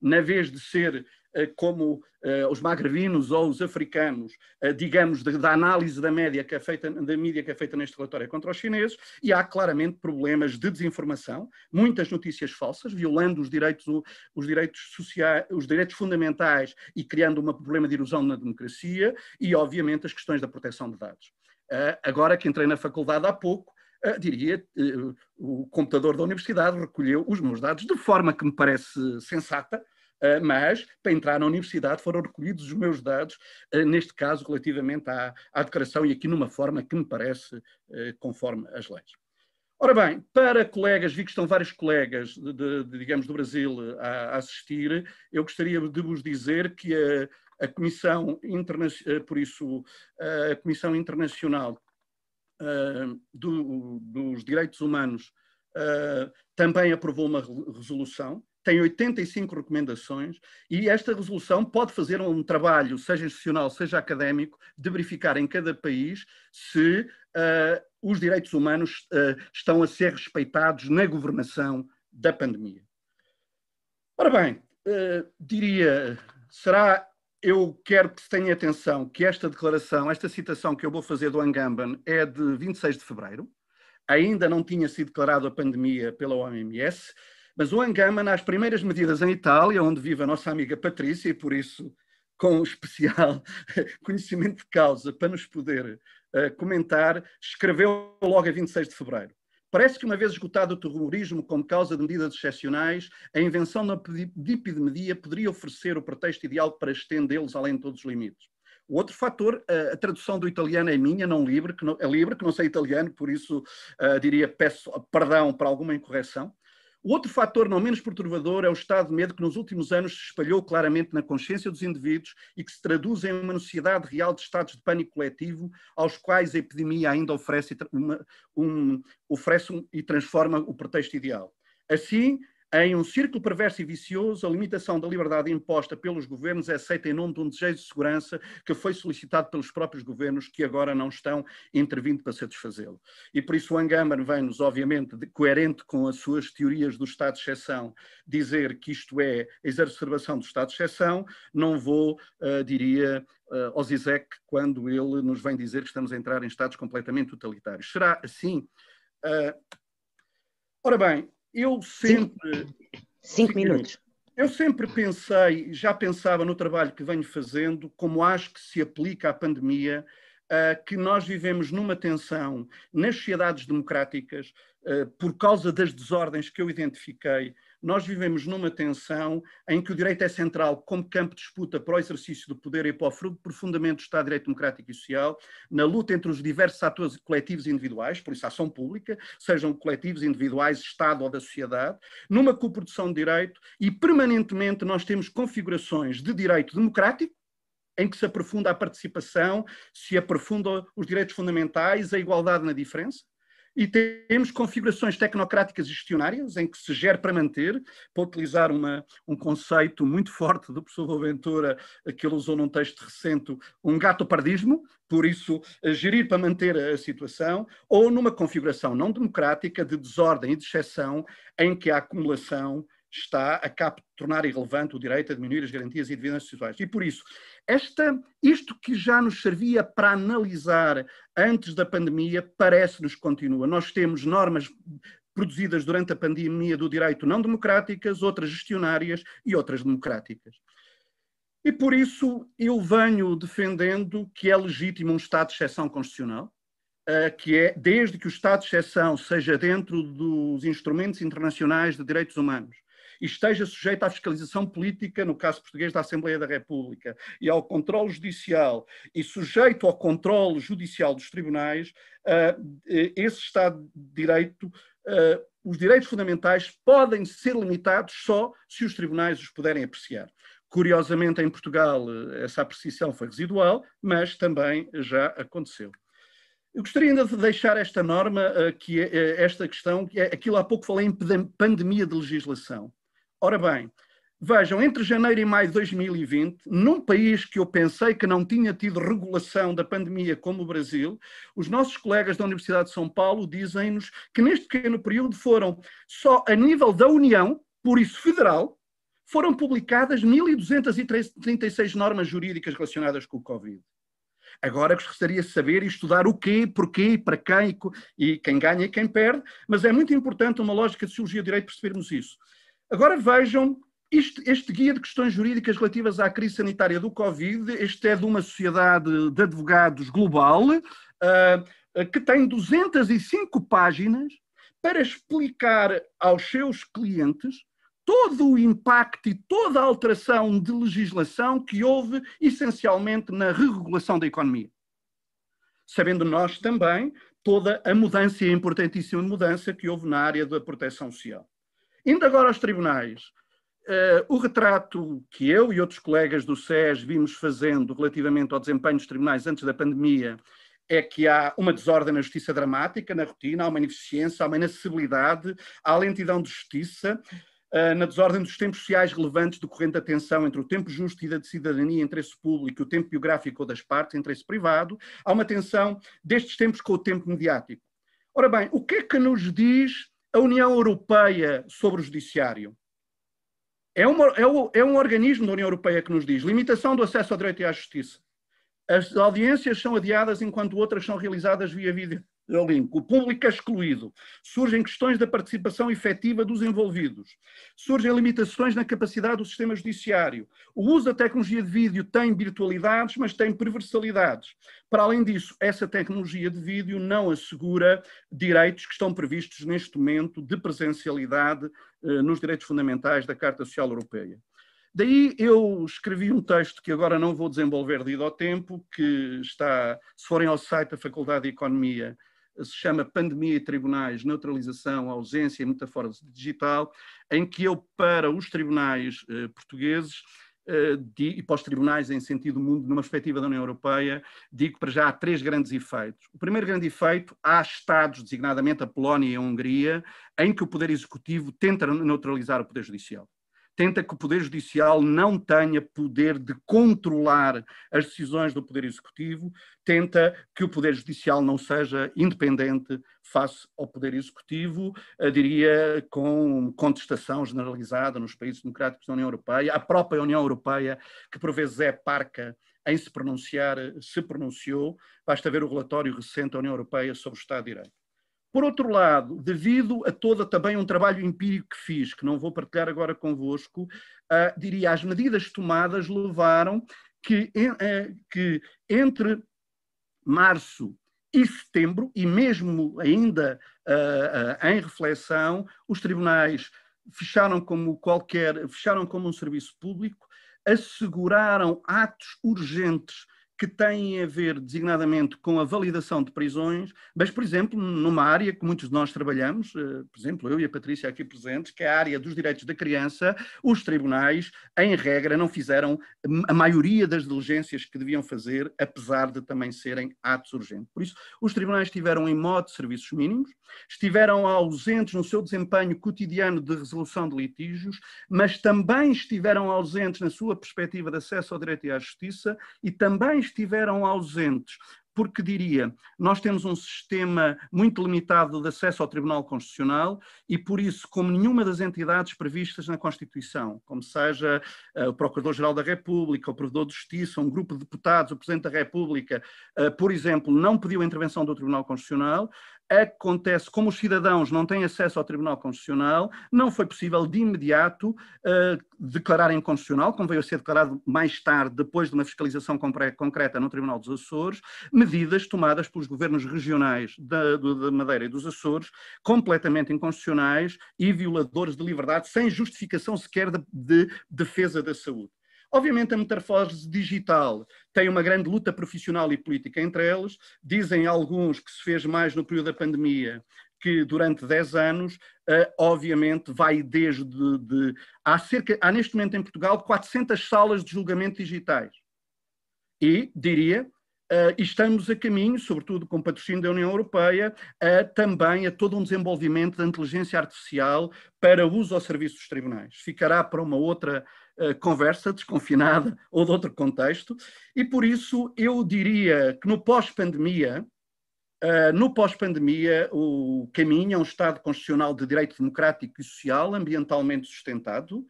na vez de ser eh, como eh, os magrebinos ou os africanos, eh, digamos, da análise da, média que é feita, da mídia que é feita neste relatório contra os chineses, e há claramente problemas de desinformação, muitas notícias falsas, violando os direitos, os direitos sociais, os direitos fundamentais e criando um problema de erosão na democracia, e obviamente as questões da proteção de dados. Agora que entrei na faculdade há pouco, Uh, diria, uh, o computador da universidade recolheu os meus dados de forma que me parece sensata, ah, mas para entrar na universidade foram recolhidos os meus dados, ah, neste caso relativamente à, à declaração e aqui numa forma que me parece ah, conforme as leis. Ora bem, para colegas, vi que estão vários colegas, de, de, digamos, do Brasil a, a, assistir, eu gostaria de vos dizer que a, a Comissão Internacional, por isso, a Comissão Internacional uh, do, dos Direitos Humanos uh, também aprovou uma resolução tem 85 recomendações e esta resolução pode fazer um trabalho, seja institucional, seja académico, de verificar em cada país se uh, os direitos humanos uh, estão a ser respeitados na governação da pandemia. Ora bem, uh, diria, será eu quero que se tenha atenção que esta declaração, esta citação que eu vou fazer do Angamban é de 26 de fevereiro, ainda não tinha sido declarada a pandemia pela OMS, mas o Angama, nas primeiras medidas em Itália, onde vive a nossa amiga Patrícia, e por isso com especial conhecimento de causa para nos poder uh, comentar, escreveu logo a 26 de fevereiro. Parece que, uma vez esgotado o terrorismo como causa de medidas excepcionais, a invenção da epidemia poderia oferecer o pretexto ideal para estendê-los além de todos os limites. O outro fator, eh, a tradução do italiano é minha, não livre, que não, é livre, que não sei italiano, por isso uh, diria peço perdão para alguma incorreção. O outro fator não menos perturbador é o estado de medo que nos últimos anos se espalhou claramente na consciência dos indivíduos e que se traduz em uma necessidade real de estados de pânico coletivo, aos quais a epidemia ainda oferece, uma, um, oferece um, e transforma o pretexto ideal. Assim, em um círculo perverso e vicioso, a limitação da liberdade imposta pelos governos é aceita em nome de um desejo de segurança que foi solicitado pelos próprios governos que agora não estão intervindo para satisfazê-lo. E por isso o Angamar vem-nos, obviamente, de, coerente com as suas teorias do Estado de exceção, dizer que isto é a exacerbação do Estado de exceção. Não vou, uh, diria, uh, ao Zizek quando ele nos vem dizer que estamos a entrar em Estados completamente totalitários. Será assim? Uh, ora bem, eu sempre. Cinco, minutos. Eu sempre pensei, já pensava no trabalho que venho fazendo, como acho que se aplica à pandemia, uh, que nós vivemos numa tensão nas sociedades democráticas, uh, por causa das desordens que eu identifiquei, nós vivemos numa tensão em que o direito é central como campo de disputa para o exercício do poder e para o profundamento do Estado de Direito Democrático e Social, na luta entre os diversos atores coletivos e individuais, por isso a ação pública, sejam coletivos, individuais, Estado ou da sociedade, numa coprodução de direito e permanentemente nós temos configurações de direito democrático, em que se aprofunda a participação, se aprofundam os direitos fundamentais, a igualdade na diferença, e temos configurações tecnocráticas gestionárias em que se gera para manter, para utilizar uma, um conceito muito forte do professor Boaventura, eh, que ele usou num texto recente, um gato pardismo, por isso eh, gerir para manter a situação, ou numa configuração não democrática de desordem e de exceção em que a acumulação está a capo de tornar irrelevante o direito a diminuir as garantias e dividendos sociais. E por isso, esta, isto que já nos servia para analisar antes da pandemia, parece-nos continua. Nós temos normas produzidas durante a pandemia do direito não democráticas, outras gestionárias e outras democráticas. E por isso eu venho defendendo que é legítimo um Estado de exceção constitucional, eh, que é, desde que o Estado de exceção seja dentro dos instrumentos internacionais de direitos humanos, esteja sujeito à fiscalização política, no caso português da Assembleia da República, e ao controle judicial, e sujeito ao controle judicial dos tribunais, uh, esse Estado de Direito, uh, os direitos fundamentais podem ser limitados só se os tribunais os puderem apreciar. Curiosamente, em Portugal, eh, essa apreciação foi residual, mas também já aconteceu. Eu gostaria ainda de deixar esta norma, ah, que é, eh, esta questão, que é, aquilo há pouco falei em pandemia de legislação. Ora bem, vejam, entre janeiro e maio de 2020, num país que eu pensei que não tinha tido regulação da pandemia como o Brasil, os nossos colegas da Universidade de São Paulo dizem-nos que neste pequeno período foram só a nível da União, por isso federal, foram publicadas 1.236 normas jurídicas relacionadas com o Covid. Agora gostaria de saber e estudar o quê, porquê, para quem e quem ganha e quem perde, mas é muito importante uma lógica de cirurgia do direito percebermos isso. Agora vejam este, este, guia de questões jurídicas relativas à crise sanitária do Covid, este é de uma sociedade de advogados global, uh, que tem 205 páginas para explicar aos seus clientes todo o impacto e toda a alteração de legislação que houve essencialmente na regulação da economia. Sabendo nós também toda a mudança e a importantíssima mudança que houve na área da proteção social. Indo agora aos tribunais, uh, o retrato que eu e outros colegas do SES vimos fazendo relativamente ao desempenho dos tribunais antes da pandemia é que há uma desordem na justiça dramática, na rotina, há uma ineficiência, há uma inacessibilidade, há lentidão de justiça, eh, na desordem dos tempos sociais relevantes decorrente da tensão entre o tempo justo e da cidadania, interesse público, e o tempo biográfico das partes, interesse privado, há uma tensão destes tempos com o tempo mediático. Ora bem, o que é que nos diz a União Europeia sobre o Judiciário. É, uma, é, o, é um organismo da União Europeia que nos diz limitação do acesso ao direito e à justiça. As audiências são adiadas enquanto outras são realizadas via vídeo eu é linko, o público é excluído, surgem questões da participação efetiva dos envolvidos, surgem limitações na capacidade do sistema judiciário, o uso da tecnologia de vídeo tem virtualidades, mas tem perversalidades. Para além disso, essa tecnologia de vídeo não assegura direitos que estão previstos neste momento de presencialidade eh, nos direitos fundamentais da Carta Social Europeia. Daí eu escrevi um texto que agora não vou desenvolver devido ao tempo, que está, se forem ao site da Faculdade de Economia, se chama Pandemia e Tribunais, Neutralização, Ausência e Metafórese Digital, em que eu, para os tribunais eh, portugueses, eh, di, e para os tribunais em sentido mundo, numa perspectiva da União Europeia, digo para já há três grandes efeitos. O primeiro grande efeito, há Estados, designadamente a Polónia e a Hungria, em que o Poder Executivo tenta neutralizar o Poder Judicial tenta que o Poder Judicial não tenha poder de controlar as decisões do Poder Executivo, tenta que o Poder Judicial não seja independente face ao Poder Executivo, eh, diria com contestação generalizada nos países democráticos da União Europeia, a própria União Europeia, que por vezes é parca em se pronunciar, eh, se pronunciou, basta ver o relatório recente da União Europeia sobre o Estado de Direito. Por outro lado, devido a todo também um trabalho empírico que fiz, que não vou partilhar agora convosco, uh, diria as medidas tomadas levaram que, uh, que entre março e setembro, e mesmo ainda uh, em reflexão, os tribunais fecharam como qualquer, fecharam como um serviço público, asseguraram atos urgentes que têm a ver designadamente com a validação de prisões, mas, por exemplo, numa área que muitos de nós trabalhamos, eh, por exemplo, eu e a Patrícia aqui presentes, que é a área dos direitos da criança, os tribunais, em regra, não fizeram a maioria das diligências que deviam fazer, apesar de também serem atos urgentes. Por isso, os tribunais estiveram em modo de serviços mínimos, estiveram ausentes no seu desempenho cotidiano de resolução de litígios, mas também estiveram ausentes na sua perspectiva de acesso ao direito e à justiça e também estiveram ausentes, porque diria, nós temos um sistema muito limitado de acesso ao Tribunal Constitucional e, por isso, como nenhuma das entidades previstas na Constituição, como seja uh, o Procurador-Geral da República, o Provedor de Justiça, um grupo de deputados, o Presidente da República, uh, por exemplo, não pediu a intervenção do Tribunal Constitucional, acontece, como os cidadãos não têm acesso ao Tribunal Constitucional, não foi possível de imediato uh, eh, declarar inconstitucional, como veio a ser declarado mais tarde, depois de uma fiscalização concreta no Tribunal dos Açores, medidas tomadas pelos governos regionais da, da Madeira e dos Açores, completamente inconstitucionais e violadores de liberdade, sem justificação sequer de, de defesa da saúde. Obviamente, a metamorfose digital tem uma grande luta profissional e política entre eles. Dizem alguns que se fez mais no período da pandemia que durante 10 anos, uh, obviamente, vai desde. De, há, cerca, há neste momento em Portugal 400 salas de julgamento digitais. E, diria, Uh, estamos a caminho, sobretudo com patrocínio da União Europeia, a, também a todo um desenvolvimento da inteligência artificial para uso ao serviço dos tribunais. Ficará para uma outra eh, conversa desconfinada ou de outro contexto, e por isso eu diria que no pós-pandemia, eh, no pós-pandemia, o caminho é um Estado constitucional de direito democrático e social, ambientalmente sustentado.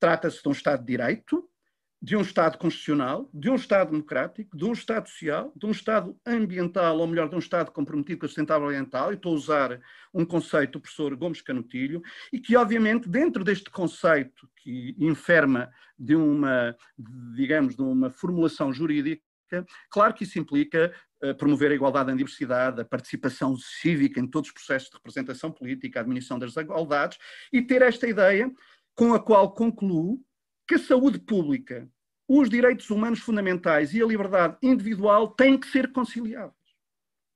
Trata-se de um Estado de direito, de um Estado constitucional, de um Estado democrático, de um Estado social, de um Estado ambiental, ou melhor, de um Estado comprometido com a sustentável ambiental, e estou a usar um conceito do professor Gomes Canutilho, e que, obviamente, dentro deste conceito que enferma de uma, digamos, de uma formulação jurídica, claro que isso implica eh, promover a igualdade na diversidade, a participação cívica em todos os processos de representação política, a diminuição das desigualdades, e ter esta ideia com a qual concluo que a saúde pública os direitos humanos fundamentais e a liberdade individual têm que ser conciliáveis.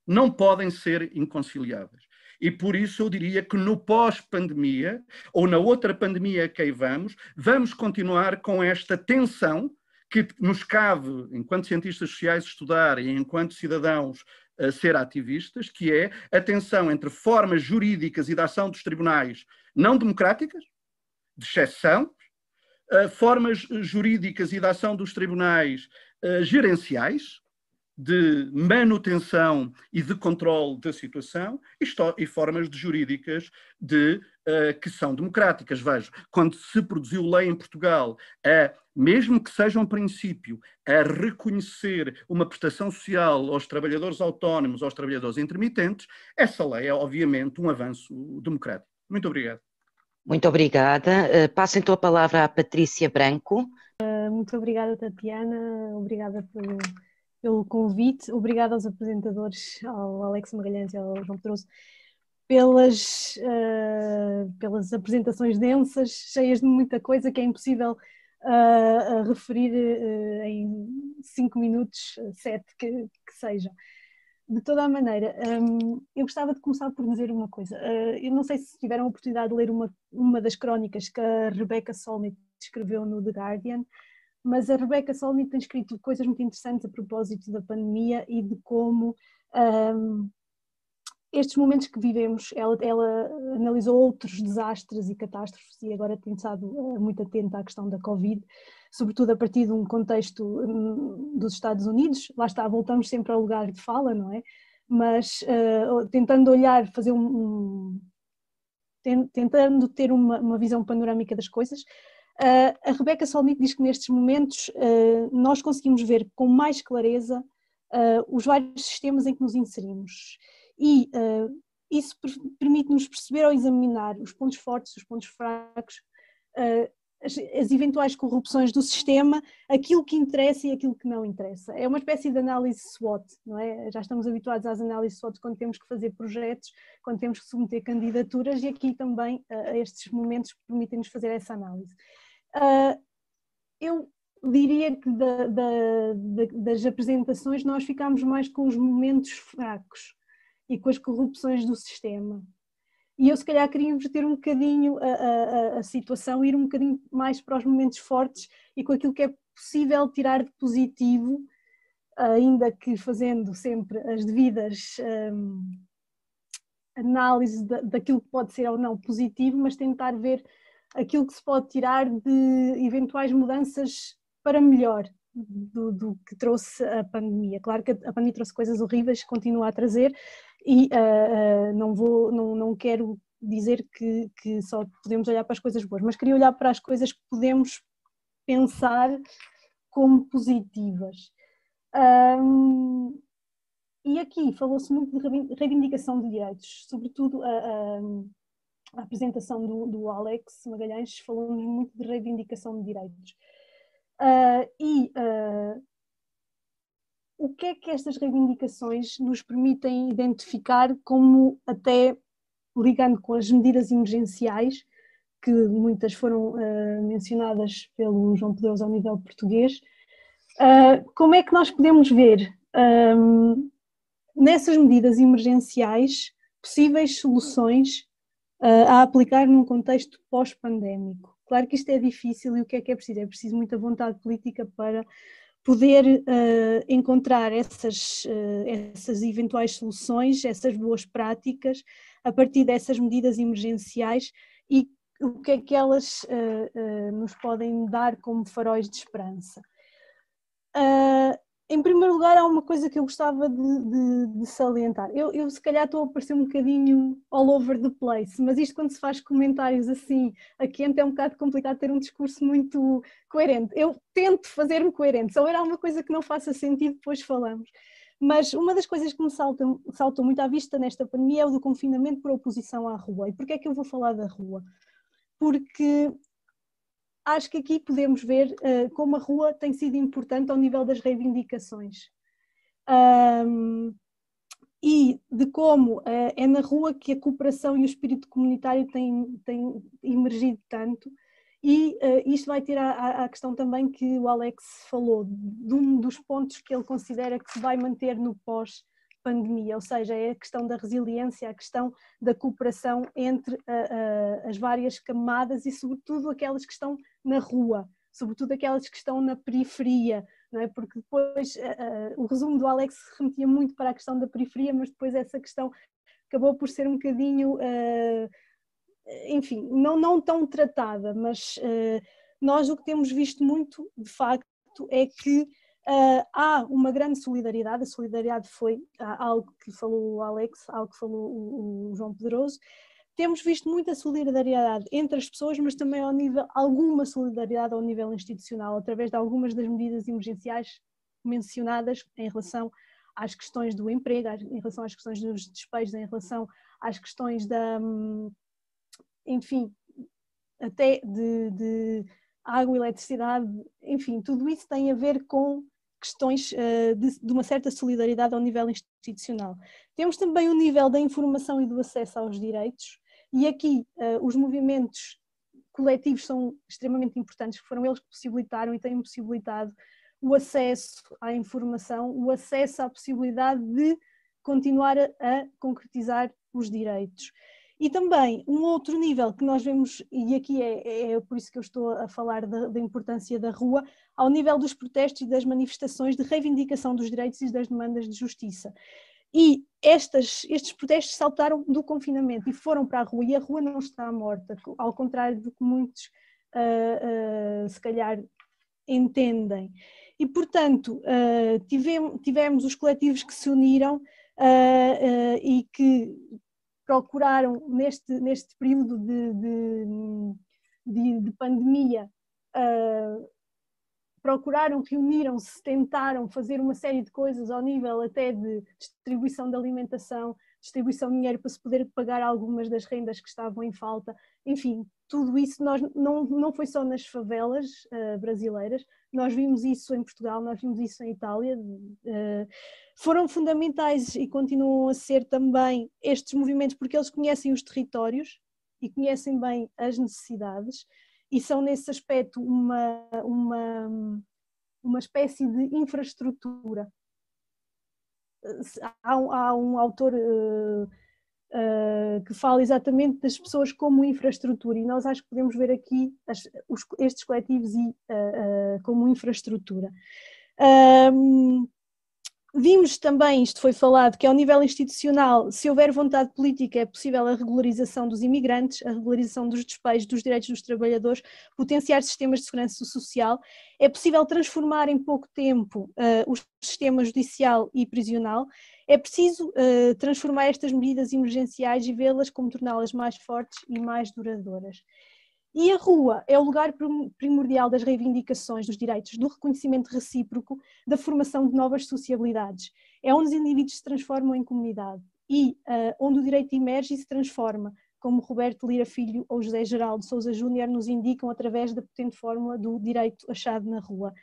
Não podem ser inconciliáveis. E por isso eu diria que no pós-pandemia, ou na outra pandemia que aí vamos, vamos continuar com esta tensão que nos cabe, enquanto cientistas sociais, estudar e enquanto cidadãos eh, ser ativistas, que é a tensão entre formas jurídicas e da ação dos tribunais não democráticas, de exceção, eh, formas eh, jurídicas e da ação dos tribunais eh, gerenciais, de manutenção e de controle da situação e, formas de jurídicas de, que são democráticas. Vejo, quando se produziu lei em Portugal, uh, mesmo que seja um princípio a reconhecer uma prestação social aos trabalhadores autónomos, aos trabalhadores intermitentes, essa lei é obviamente um avanço democrático. Muito obrigado. Muito obrigada. Eh, passo então a palavra à Patrícia Branco. Eh, muito obrigada, Tatiana. Obrigada pelo, pelo convite. Obrigada aos apresentadores, ao Alex Magalhães e ao João Pedroso, pelas, uh, pelas apresentações densas, cheias de muita coisa que é impossível uh, referir uh, em cinco minutos, sete que, que seja de toda a maneira, um, eu gostava de começar por dizer uma coisa. Uh, eu não sei se tiveram a oportunidade de ler uma, uma das crónicas que a Rebecca Solnit escreveu no The Guardian, mas a Rebecca Solnit tem escrito coisas muito interessantes a propósito da pandemia e de como um, estes momentos que vivemos, ela, ela, analisou outros desastres e catástrofes e agora tem estado eh, muito atenta à questão da Covid sobretudo a partir de um contexto hum, dos Estados Unidos, lá está, voltamos sempre ao lugar de fala, não é? Mas uh, tentando olhar, fazer um. um tentando ter uma, uma, visão panorâmica das coisas. Uh, a Rebeca Solnit diz que nestes momentos uh, nós conseguimos ver com mais clareza os vários sistemas em que nos inserimos. E isso permite-nos perceber ou examinar os pontos fortes, os pontos fracos, as, as, eventuais corrupções do sistema, aquilo que interessa e aquilo que não interessa. É uma espécie de análise SWOT, não é? Já estamos habituados às análises SWOT quando temos que fazer projetos, quando temos que submeter candidaturas e aqui também uh, estes momentos permitem-nos fazer essa análise. Uh, eu diria que da, da, da, das apresentações nós ficámos mais com os momentos fracos e com as corrupções do sistema. E eu, se calhar, queria inverter um bocadinho a, a, a situação, ir um bocadinho mais para os momentos fortes e com aquilo que é possível tirar de positivo, ainda que fazendo sempre as devidas um, da, daquilo que pode ser ou não positivo, mas tentar ver aquilo que se pode tirar de eventuais mudanças para melhor do, do que trouxe a pandemia. Claro que a pandemia trouxe coisas horríveis, continua a trazer, e uh, não vou, não, não quero dizer que, que só podemos olhar para as coisas boas, mas queria olhar para as coisas que podemos pensar como positivas. Um, e aqui falou-se muito de reivindicação de direitos, sobretudo a, a, a apresentação do, do, Alex Magalhães falou-nos muito de reivindicação de direitos. Uh, e uh, o que é que estas reivindicações nos permitem identificar como até ligando com as medidas emergenciais, que muitas foram uh, mencionadas pelo João Pedro ao nível português, uh, como é que nós podemos ver um, ehm, nessas medidas emergenciais possíveis soluções uh, a aplicar num contexto pós-pandémico? Claro que isto é difícil e o que é que é preciso? É preciso muita vontade política para poder uh, encontrar essas, uh, essas eventuais soluções, essas boas práticas, a partir dessas medidas emergenciais e o que é que elas uh, nos podem dar como faróis de esperança. Ah, em primeiro lugar, há uma coisa que eu gostava de, de, de salientar. Eu, eu, se calhar, estou a parecer um bocadinho all over the place, mas isto, quando se faz comentários assim, a quente, é um bocado complicado ter um discurso muito coerente. Eu tento fazer-me coerente, se houver alguma coisa que não faça sentido, depois falamos. Mas uma das coisas que me saltam, saltou muito à vista nesta pandemia é o do confinamento por oposição à rua. E porquê é que eu vou falar da rua? Porque acho que aqui podemos ver uh, como a rua tem sido importante ao nível das reivindicações. Um, e de como uh, é na rua que a cooperação e o espírito comunitário têm, têm emergido tanto. E uh, isto vai tirar à, questão também que o Alex falou, de um dos pontos que ele considera que se vai manter no pós pandemia, ou seja, é a questão da resiliência, a questão da cooperação entre as várias camadas e, sobretudo, aquelas que estão na rua, sobretudo aquelas que estão na periferia, não é? porque depois uh, o resumo do Alex se remetia muito para a questão da periferia, mas depois essa questão acabou por ser um bocadinho, uh, enfim, não, não tão tratada, mas uh, nós o que temos visto muito, de facto, é que há uma grande solidariedade, a solidariedade foi algo que falou o Alex, algo que falou o, o João Pedroso, temos visto muita solidariedade entre as pessoas, mas também ao nível, alguma solidariedade ao nível institucional, através de algumas das medidas emergenciais mencionadas em relação às questões do emprego, em relação às questões dos despejos, em relação às questões da. Hum, enfim, até de, de água, eletricidade, enfim, tudo isso tem a ver com questões uh, de, de, uma certa solidariedade ao nível institucional. Temos também o nível da informação e do acesso aos direitos, e aqui uh, os movimentos coletivos são extremamente importantes, foram eles que possibilitaram e têm possibilitado o acesso à informação, o acesso à possibilidade de continuar a, a concretizar os direitos. E também um outro nível que nós vemos, e aqui é, é, é por isso que eu estou a falar da, da, importância da rua, ao nível dos protestos e das manifestações de reivindicação dos direitos e das demandas de justiça. E estas, estes protestos saltaram do confinamento e foram para a rua, e a rua não está morta, ao contrário do que muitos, uh, uh, se calhar, entendem. E, portanto, uh, ah, tivemos, tivemos, os coletivos que se uniram e que procuraram, neste, neste período de, de, de, de pandemia, procuraram, reuniram-se, tentaram fazer uma série de coisas ao nível até de distribuição de alimentação, distribuição de dinheiro para se poder pagar algumas das rendas que estavam em falta, enfim, tudo isso nós não, não foi só nas favelas uh, brasileiras, nós vimos isso em Portugal, nós vimos isso em Itália. Uh, foram fundamentais e continuam a ser também estes movimentos, porque eles conhecem os territórios e conhecem bem as necessidades e são nesse aspecto uma, uma, uma espécie de infraestrutura. Há, há um autor uh, uh, que fala exatamente das pessoas como infraestrutura, e nós acho que podemos ver aqui as, os, estes coletivos e, uh, como infraestrutura. Um, Vimos também, isto foi falado, que ao nível institucional, se houver vontade política, é possível a regularização dos imigrantes, a regularização dos despejos, dos direitos dos trabalhadores, potenciar sistemas de segurança social. É possível transformar em pouco tempo uh, o sistema judicial e prisional. É preciso uh, transformar estas medidas emergenciais e vê-las como torná-las mais fortes e mais duradouras. E a rua é o lugar primordial das reivindicações dos direitos, do reconhecimento recíproco, da formação de novas sociabilidades. É onde os indivíduos se transformam em comunidade e uh, onde o direito emerge e se transforma, como Roberto Lira Filho ou José Geraldo Souza Júnior nos indicam através da potente fórmula do direito achado na rua.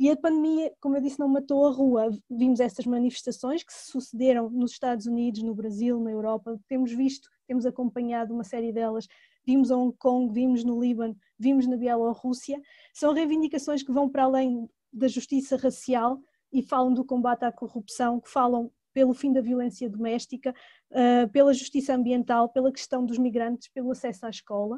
E a pandemia, como eu disse, não matou a rua. Vimos essas manifestações que se sucederam nos Estados Unidos, no Brasil, na Europa. Temos visto, temos acompanhado uma série delas vimos Hong Kong, vimos no Líbano, vimos na Bielorrússia, são reivindicações que vão para além da justiça racial e falam do combate à corrupção, que falam pelo fim da violência doméstica, uh, pela justiça ambiental, pela questão dos migrantes, pelo acesso à escola.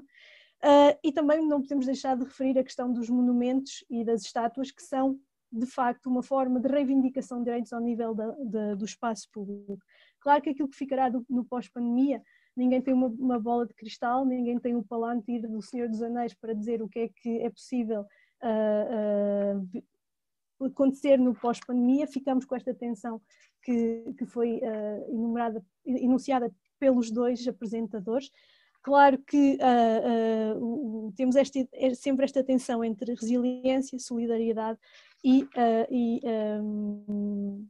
Uh, e também não podemos deixar de referir a questão dos monumentos e das estátuas, que são, de facto, uma forma de reivindicação de direitos ao nível da, da, do espaço público. Claro que aquilo que ficará do, no pós-pandemia ninguém tem uma, uma bola de cristal, ninguém tem o um palantir do Senhor dos Anéis para dizer o que é que é possível uh, uh, acontecer no pós-pandemia, ficamos com esta tensão que, que foi uh, enunciada pelos dois apresentadores. Claro que uh, uh, temos este, é sempre esta tensão entre resiliência, solidariedade e, uh, e um,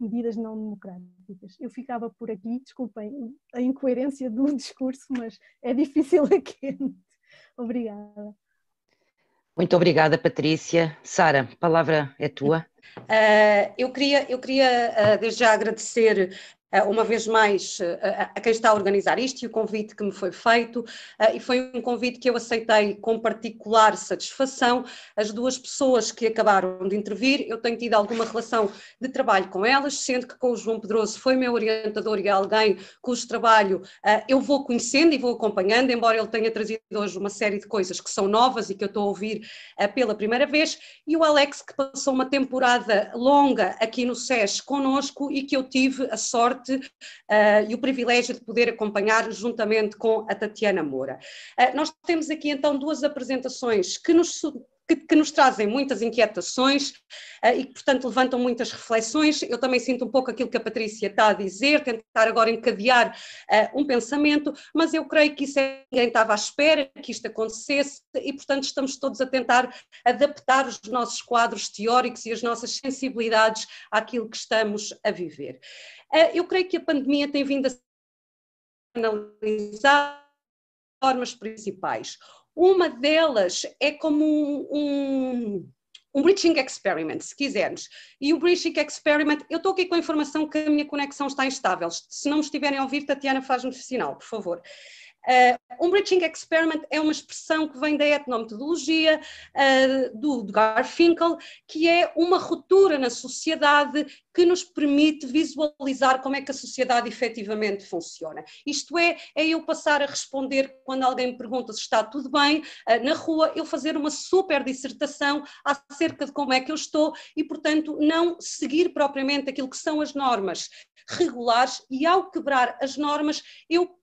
medidas não democráticas. Eu ficava por aqui, desculpem a incoerência do discurso, mas é difícil a quente. Obrigada. Muito obrigada, Patrícia. Sara, a palavra é tua. Uh, eu queria, eu queria uh, desde já agradecer eh, uma vez mais, eh, a quem está a organizar isto e o convite que me foi feito, eh, e foi um convite que eu aceitei com particular satisfação. As duas pessoas que acabaram de intervir, eu tenho tido alguma relação de trabalho com elas, sendo que com o João Pedroso foi meu orientador e alguém cujo trabalho eu vou conhecendo e vou acompanhando, embora ele tenha trazido hoje uma série de coisas que são novas e que eu estou a ouvir pela primeira vez, e o Alex, que passou uma temporada longa aqui no SES conosco e que eu tive a sorte sorte uh, eh, e o privilégio de poder acompanhar juntamente com a Tatiana Moura. Uh, nós temos aqui então duas apresentações que nos que, que nos trazem muitas inquietações uh, e que, portanto, levantam muitas reflexões. Eu também sinto um pouco aquilo que a Patrícia está a dizer, tentar agora encadear uh, um pensamento, mas eu creio que isso é, ninguém estava à espera que isto acontecesse e, portanto, estamos todos a tentar adaptar os nossos quadros teóricos e as nossas sensibilidades àquilo que estamos a viver. Uh, eu creio que a pandemia tem vindo a analisar formas principais. Uma delas é como um, um breaching experiment, se quisermos. E o breaching experiment, eu estou aqui com a informação que a minha conexão está instável. Se não me estiverem a ouvir, Tatiana, faz-me sinal, por favor. Uh, um breaching experiment é uma expressão que vem da etnometodologia uh, do, do Garfinkel, que é uma ruptura na sociedade que nos permite visualizar como é que a sociedade efetivamente funciona. Isto é, é eu passar a responder quando alguém me pergunta se está tudo bem uh, na rua, eu fazer uma super dissertação acerca de como é que eu estou e, portanto, não seguir propriamente aquilo que são as normas regulares e ao quebrar as normas eu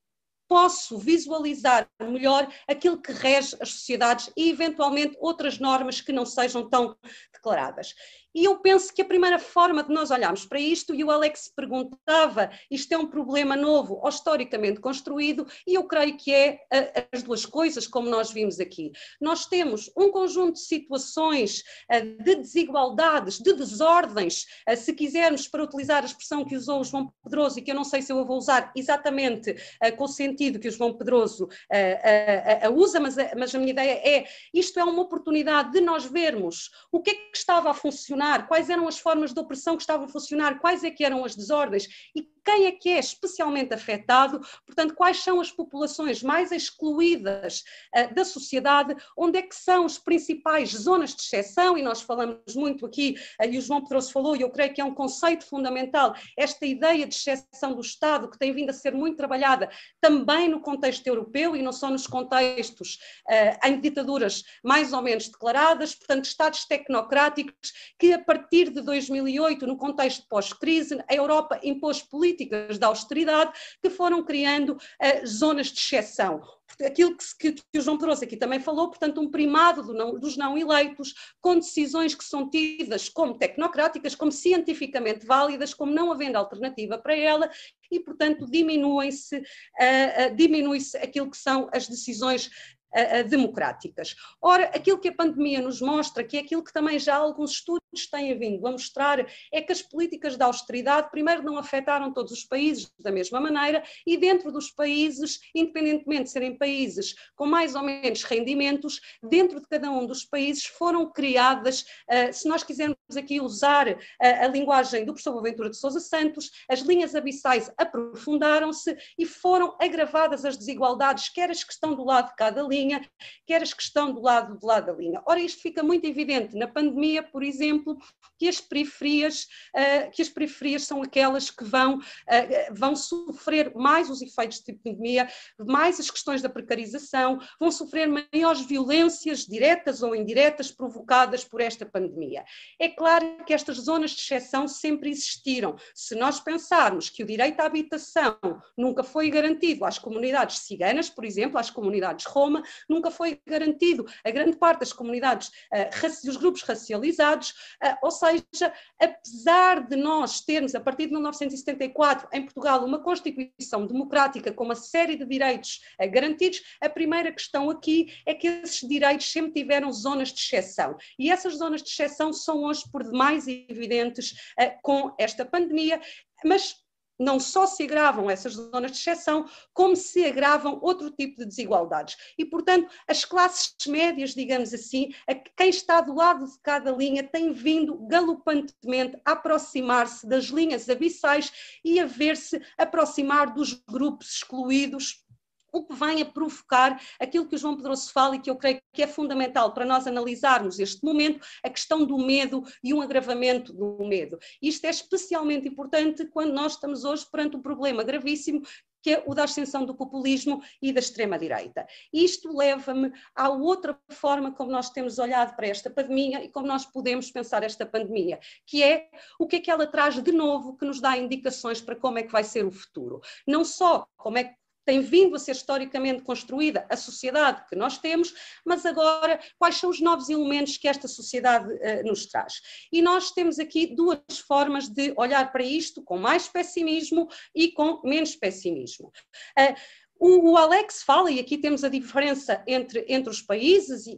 posso visualizar melhor aquilo que rege as sociedades e, eventualmente, outras normas que não sejam tão declaradas. E eu penso que a primeira forma de nós olharmos para isto, e o Alex perguntava, isto é um problema novo ou historicamente construído, e eu creio que é eh, as duas coisas, como nós vimos aqui. Nós temos um conjunto de situações eh, de desigualdades, de desordens, eh, se quisermos, para utilizar a expressão que usou o João Pedroso e que eu não sei se eu a vou usar exatamente com o sentido sentido que o João Pedroso a, eh, eh, eh, a usa, mas a, mas a minha ideia é isto é uma oportunidade de nós vermos o que é que estava a funcionar, quais eram as formas de opressão que estavam a funcionar, quais é que eram as desordens e quem é que é especialmente afetado, portanto, quais são as populações mais excluídas uh, da sociedade, onde é que são as principais zonas de exceção, e nós falamos muito aqui, uh, e o João Pedroso falou, e eu creio que é um conceito fundamental, esta ideia de exceção do Estado, que tem vindo a ser muito trabalhada também também no contexto europeu e não só nos contextos uh, em ditaduras mais ou menos declaradas, portanto, Estados tecnocráticos que, a partir de 2008, no contexto pós-crise, a Europa impôs políticas de austeridade que foram criando uh, zonas de exceção aquilo que, que, que, o João trouxe aqui também falou, portanto, um primado do não, dos não eleitos, com decisões que são tidas como tecnocráticas, como cientificamente válidas, como não havendo alternativa para ela, e, portanto, diminuem-se, uh, ah, uh, ah, diminui-se aquilo que são as decisões ah, democráticas. Ora, aquilo que a pandemia nos mostra, que é aquilo que também já alguns estudos nos têm vindo a mostrar é que as políticas de austeridade, primeiro, não afetaram todos os países da mesma maneira e dentro dos países, independentemente de serem países com mais ou menos rendimentos, dentro de cada um dos países foram criadas, uh, se nós quisermos aqui usar eh, a linguagem do professor Boaventura de Sousa Santos, as linhas abissais aprofundaram-se e foram agravadas as desigualdades, quer as que estão do lado de cada linha, quer as que estão do lado do lado da linha. Ora, isto fica muito evidente na pandemia, por exemplo, exemplo, que as periferias, eh, que as periferias são aquelas que vão, eh, vão sofrer mais os efeitos de pandemia, mais as questões da precarização, vão sofrer maiores violências diretas ou indiretas provocadas por esta pandemia. É claro que estas zonas de exceção sempre existiram. Se nós pensarmos que o direito à habitação nunca foi garantido às comunidades ciganas, por exemplo, às comunidades Roma, nunca foi garantido a grande parte das comunidades, e eh, os grupos racializados, ah, ou seja, apesar de nós termos, a partir de 1974, em Portugal, uma Constituição democrática com uma série de direitos ah, garantidos, a primeira questão aqui é que esses direitos sempre tiveram zonas de exceção. E essas zonas de exceção são hoje por demais evidentes ah, com esta pandemia, mas não só se agravam essas zonas de exceção, como se agravam outro tipo de desigualdades. E, portanto, as classes médias, digamos assim, a quem está do lado de cada linha tem vindo galopantemente a aproximar-se das linhas abissais e a ver-se aproximar dos grupos excluídos o que vem a provocar aquilo que o João Pedroso fala e que eu creio que é fundamental para nós analisarmos este momento, a questão do medo e um agravamento do medo. Isto é especialmente importante quando nós estamos hoje perante um problema gravíssimo que é o da ascensão do populismo e da extrema-direita. Isto leva-me à outra forma como nós temos olhado para esta pandemia e como nós podemos pensar esta pandemia, que é o que é que ela traz de novo que nos dá indicações para como é que vai ser o futuro. Não só como é que tem vindo a ser historicamente construída a sociedade que nós temos, mas agora quais são os novos elementos que esta sociedade uh, nos traz. E nós temos aqui duas formas de olhar para isto, com mais pessimismo e com menos pessimismo. Uh, o, o, Alex fala, e aqui temos a diferença entre, entre os países, e,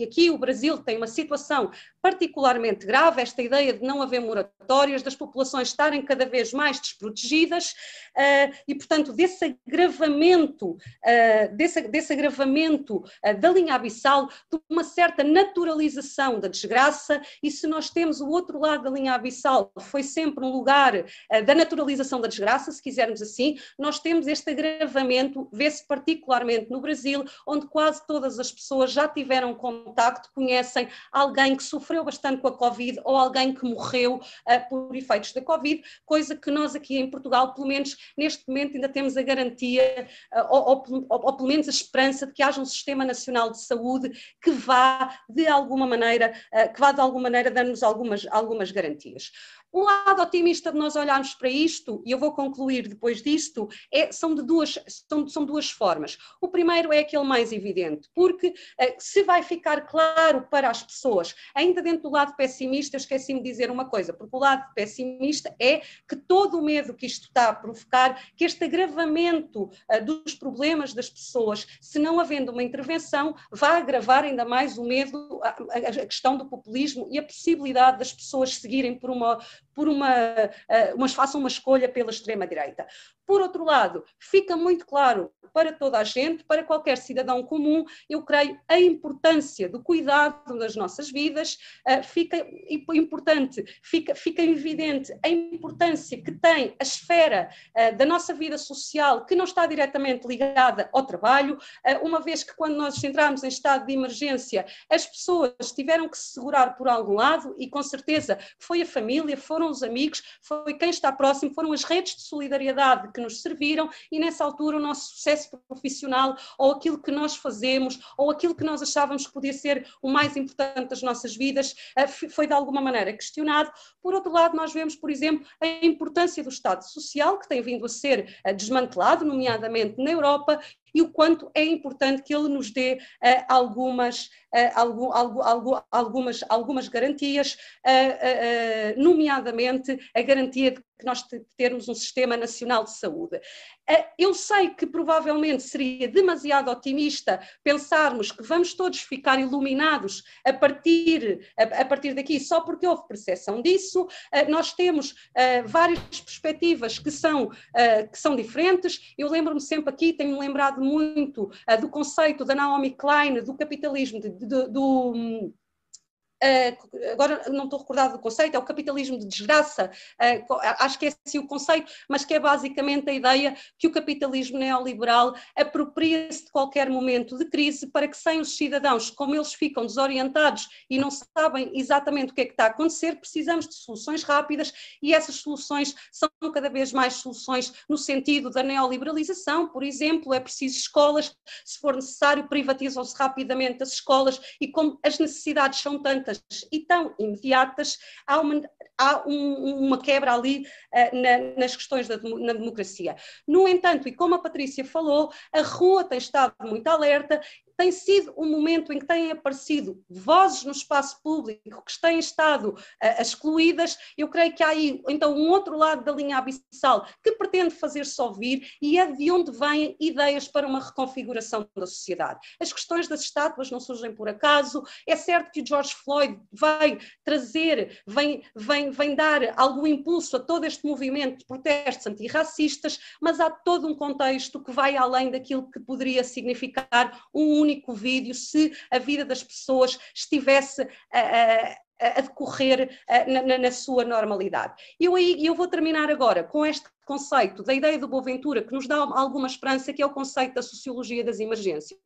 e, aqui o Brasil tem uma situação particularmente grave, esta ideia de não haver moratórias, das populações estarem cada vez mais desprotegidas, uh, e portanto desse agravamento, uh, desse, desse agravamento uh, da linha abissal, de uma certa naturalização da desgraça, e se nós temos o outro lado da linha abissal, foi sempre um lugar da naturalização da desgraça, se quisermos assim, nós temos este agravamento momento vê-se particularmente no Brasil, onde quase todas as pessoas já tiveram contacto, conhecem alguém que sofreu bastante com a Covid ou alguém que morreu uh, por efeitos da Covid, coisa que nós aqui em Portugal, pelo menos neste momento, ainda temos a garantia uh, ou, ou, ou, pelo menos a esperança de que haja um sistema nacional de saúde que vá de alguma maneira, uh, que vá de alguma maneira dar-nos algumas, algumas garantias. O lado otimista de nós olharmos para isto, e eu vou concluir depois disto, é, são, de duas, são, são duas formas. O primeiro é aquele mais evidente, porque eh, se vai ficar claro para as pessoas, ainda dentro do lado pessimista, eu esqueci-me de dizer uma coisa, porque o lado pessimista é que todo o medo que isto está a provocar, que este agravamento eh, dos problemas das pessoas, se não havendo uma intervenção, vai agravar ainda mais o medo, a questão do populismo e a possibilidade das pessoas seguirem por uma por uma, uh, umas, façam uma escolha pela extrema-direita. Por outro lado, fica muito claro para toda a gente, para qualquer cidadão comum, eu creio, a importância do cuidado das nossas vidas, uh, fica importante, fica, fica evidente a importância que tem a esfera uh, da nossa vida social, que não está diretamente ligada ao trabalho, uma vez que quando nós entramos em estado de emergência, as pessoas tiveram que se segurar por algum lado e com certeza foi a família, foram foram os amigos, foi quem está próximo, foram as redes de solidariedade que nos serviram e nessa altura o nosso sucesso profissional ou aquilo que nós fazemos ou aquilo que nós achávamos que podia ser o mais importante das nossas vidas eh, foi de alguma maneira questionado. Por outro lado, nós vemos, por exemplo, a importância do Estado Social, que tem vindo a ser eh, desmantelado, nomeadamente na Europa, e o quanto é importante que ele nos dê uh, algumas, uh, eh, algum, algo, algumas, algumas garantias, eh, nomeadamente a garantia de que nós termos um sistema nacional de saúde. Eh, eu sei que provavelmente seria demasiado otimista pensarmos que vamos todos ficar iluminados a partir, a, partir daqui só porque houve percepção disso. Eh, nós temos eh, várias perspectivas que são, que são diferentes. Eu lembro-me sempre aqui, tenho lembrado muito do conceito da Naomi Klein, do capitalismo, do ah, agora não estou recordado do conceito, é o capitalismo de desgraça, ah, acho que é assim o conceito, mas que é basicamente a ideia que o capitalismo neoliberal apropria-se de qualquer momento de crise para que sem os cidadãos, como eles ficam desorientados e não sabem exatamente o que é que está a acontecer, precisamos de soluções rápidas e essas soluções são cada vez mais soluções no sentido da neoliberalização, por exemplo, é preciso escolas, se for necessário privatizam-se rapidamente as escolas e como as necessidades são tantas imediatas e tão imediatas, há uma, há um, uma quebra ali uh, na, nas questões da na democracia. No entanto, e como a Patrícia falou, a rua tem estado muito alerta tem sido um momento em que têm aparecido vozes no espaço público que têm estado uh, excluídas. Eu creio que há aí, então, um outro lado da linha abissal que pretende fazer-se ouvir e é de onde vêm ideias para uma reconfiguração da sociedade. As questões das estátuas não surgem por acaso. É certo que o George Floyd vai trazer, vem, vem, vem dar algum impulso a todo este movimento de protestos antirracistas, mas há todo um contexto que vai além daquilo que poderia significar um único vídeo se a vida das pessoas estivesse a, a a decorrer na, na, na, sua normalidade. Eu, eu vou terminar agora com esta conceito, da ideia do Boaventura, que nos dá alguma esperança, que é o conceito da sociologia das emergências,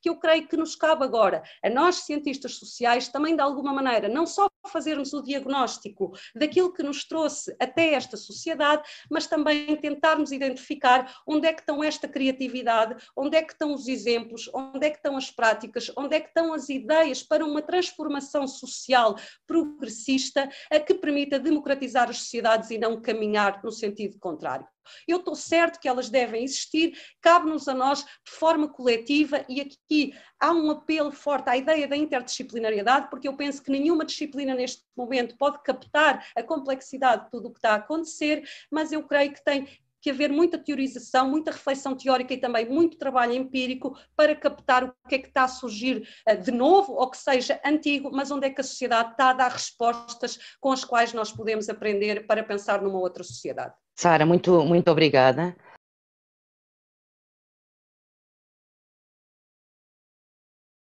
que eu creio que nos cabe agora, a nós cientistas sociais, também de alguma maneira, não só fazermos o diagnóstico daquilo que nos trouxe até esta sociedade, mas também tentarmos identificar onde é que estão esta criatividade, onde é que estão os exemplos, onde é que estão as práticas, onde é que estão as ideias para uma transformação social progressista a que permita democratizar as sociedades e não caminhar no sentido contrário contrário. Eu estou certo que elas devem existir, cabe-nos a nós de forma coletiva e aqui há um apelo forte à ideia da interdisciplinariedade, porque eu penso que nenhuma disciplina neste momento pode captar a complexidade de tudo o que está a acontecer, mas eu creio que tem que haver muita teorização, muita reflexão teórica e também muito trabalho empírico para captar o que é que está a surgir eh, de novo ou que seja antigo, mas onde é que a sociedade está a dar respostas com as quais nós podemos aprender para pensar numa outra sociedade. Sara, muito, muito obrigada.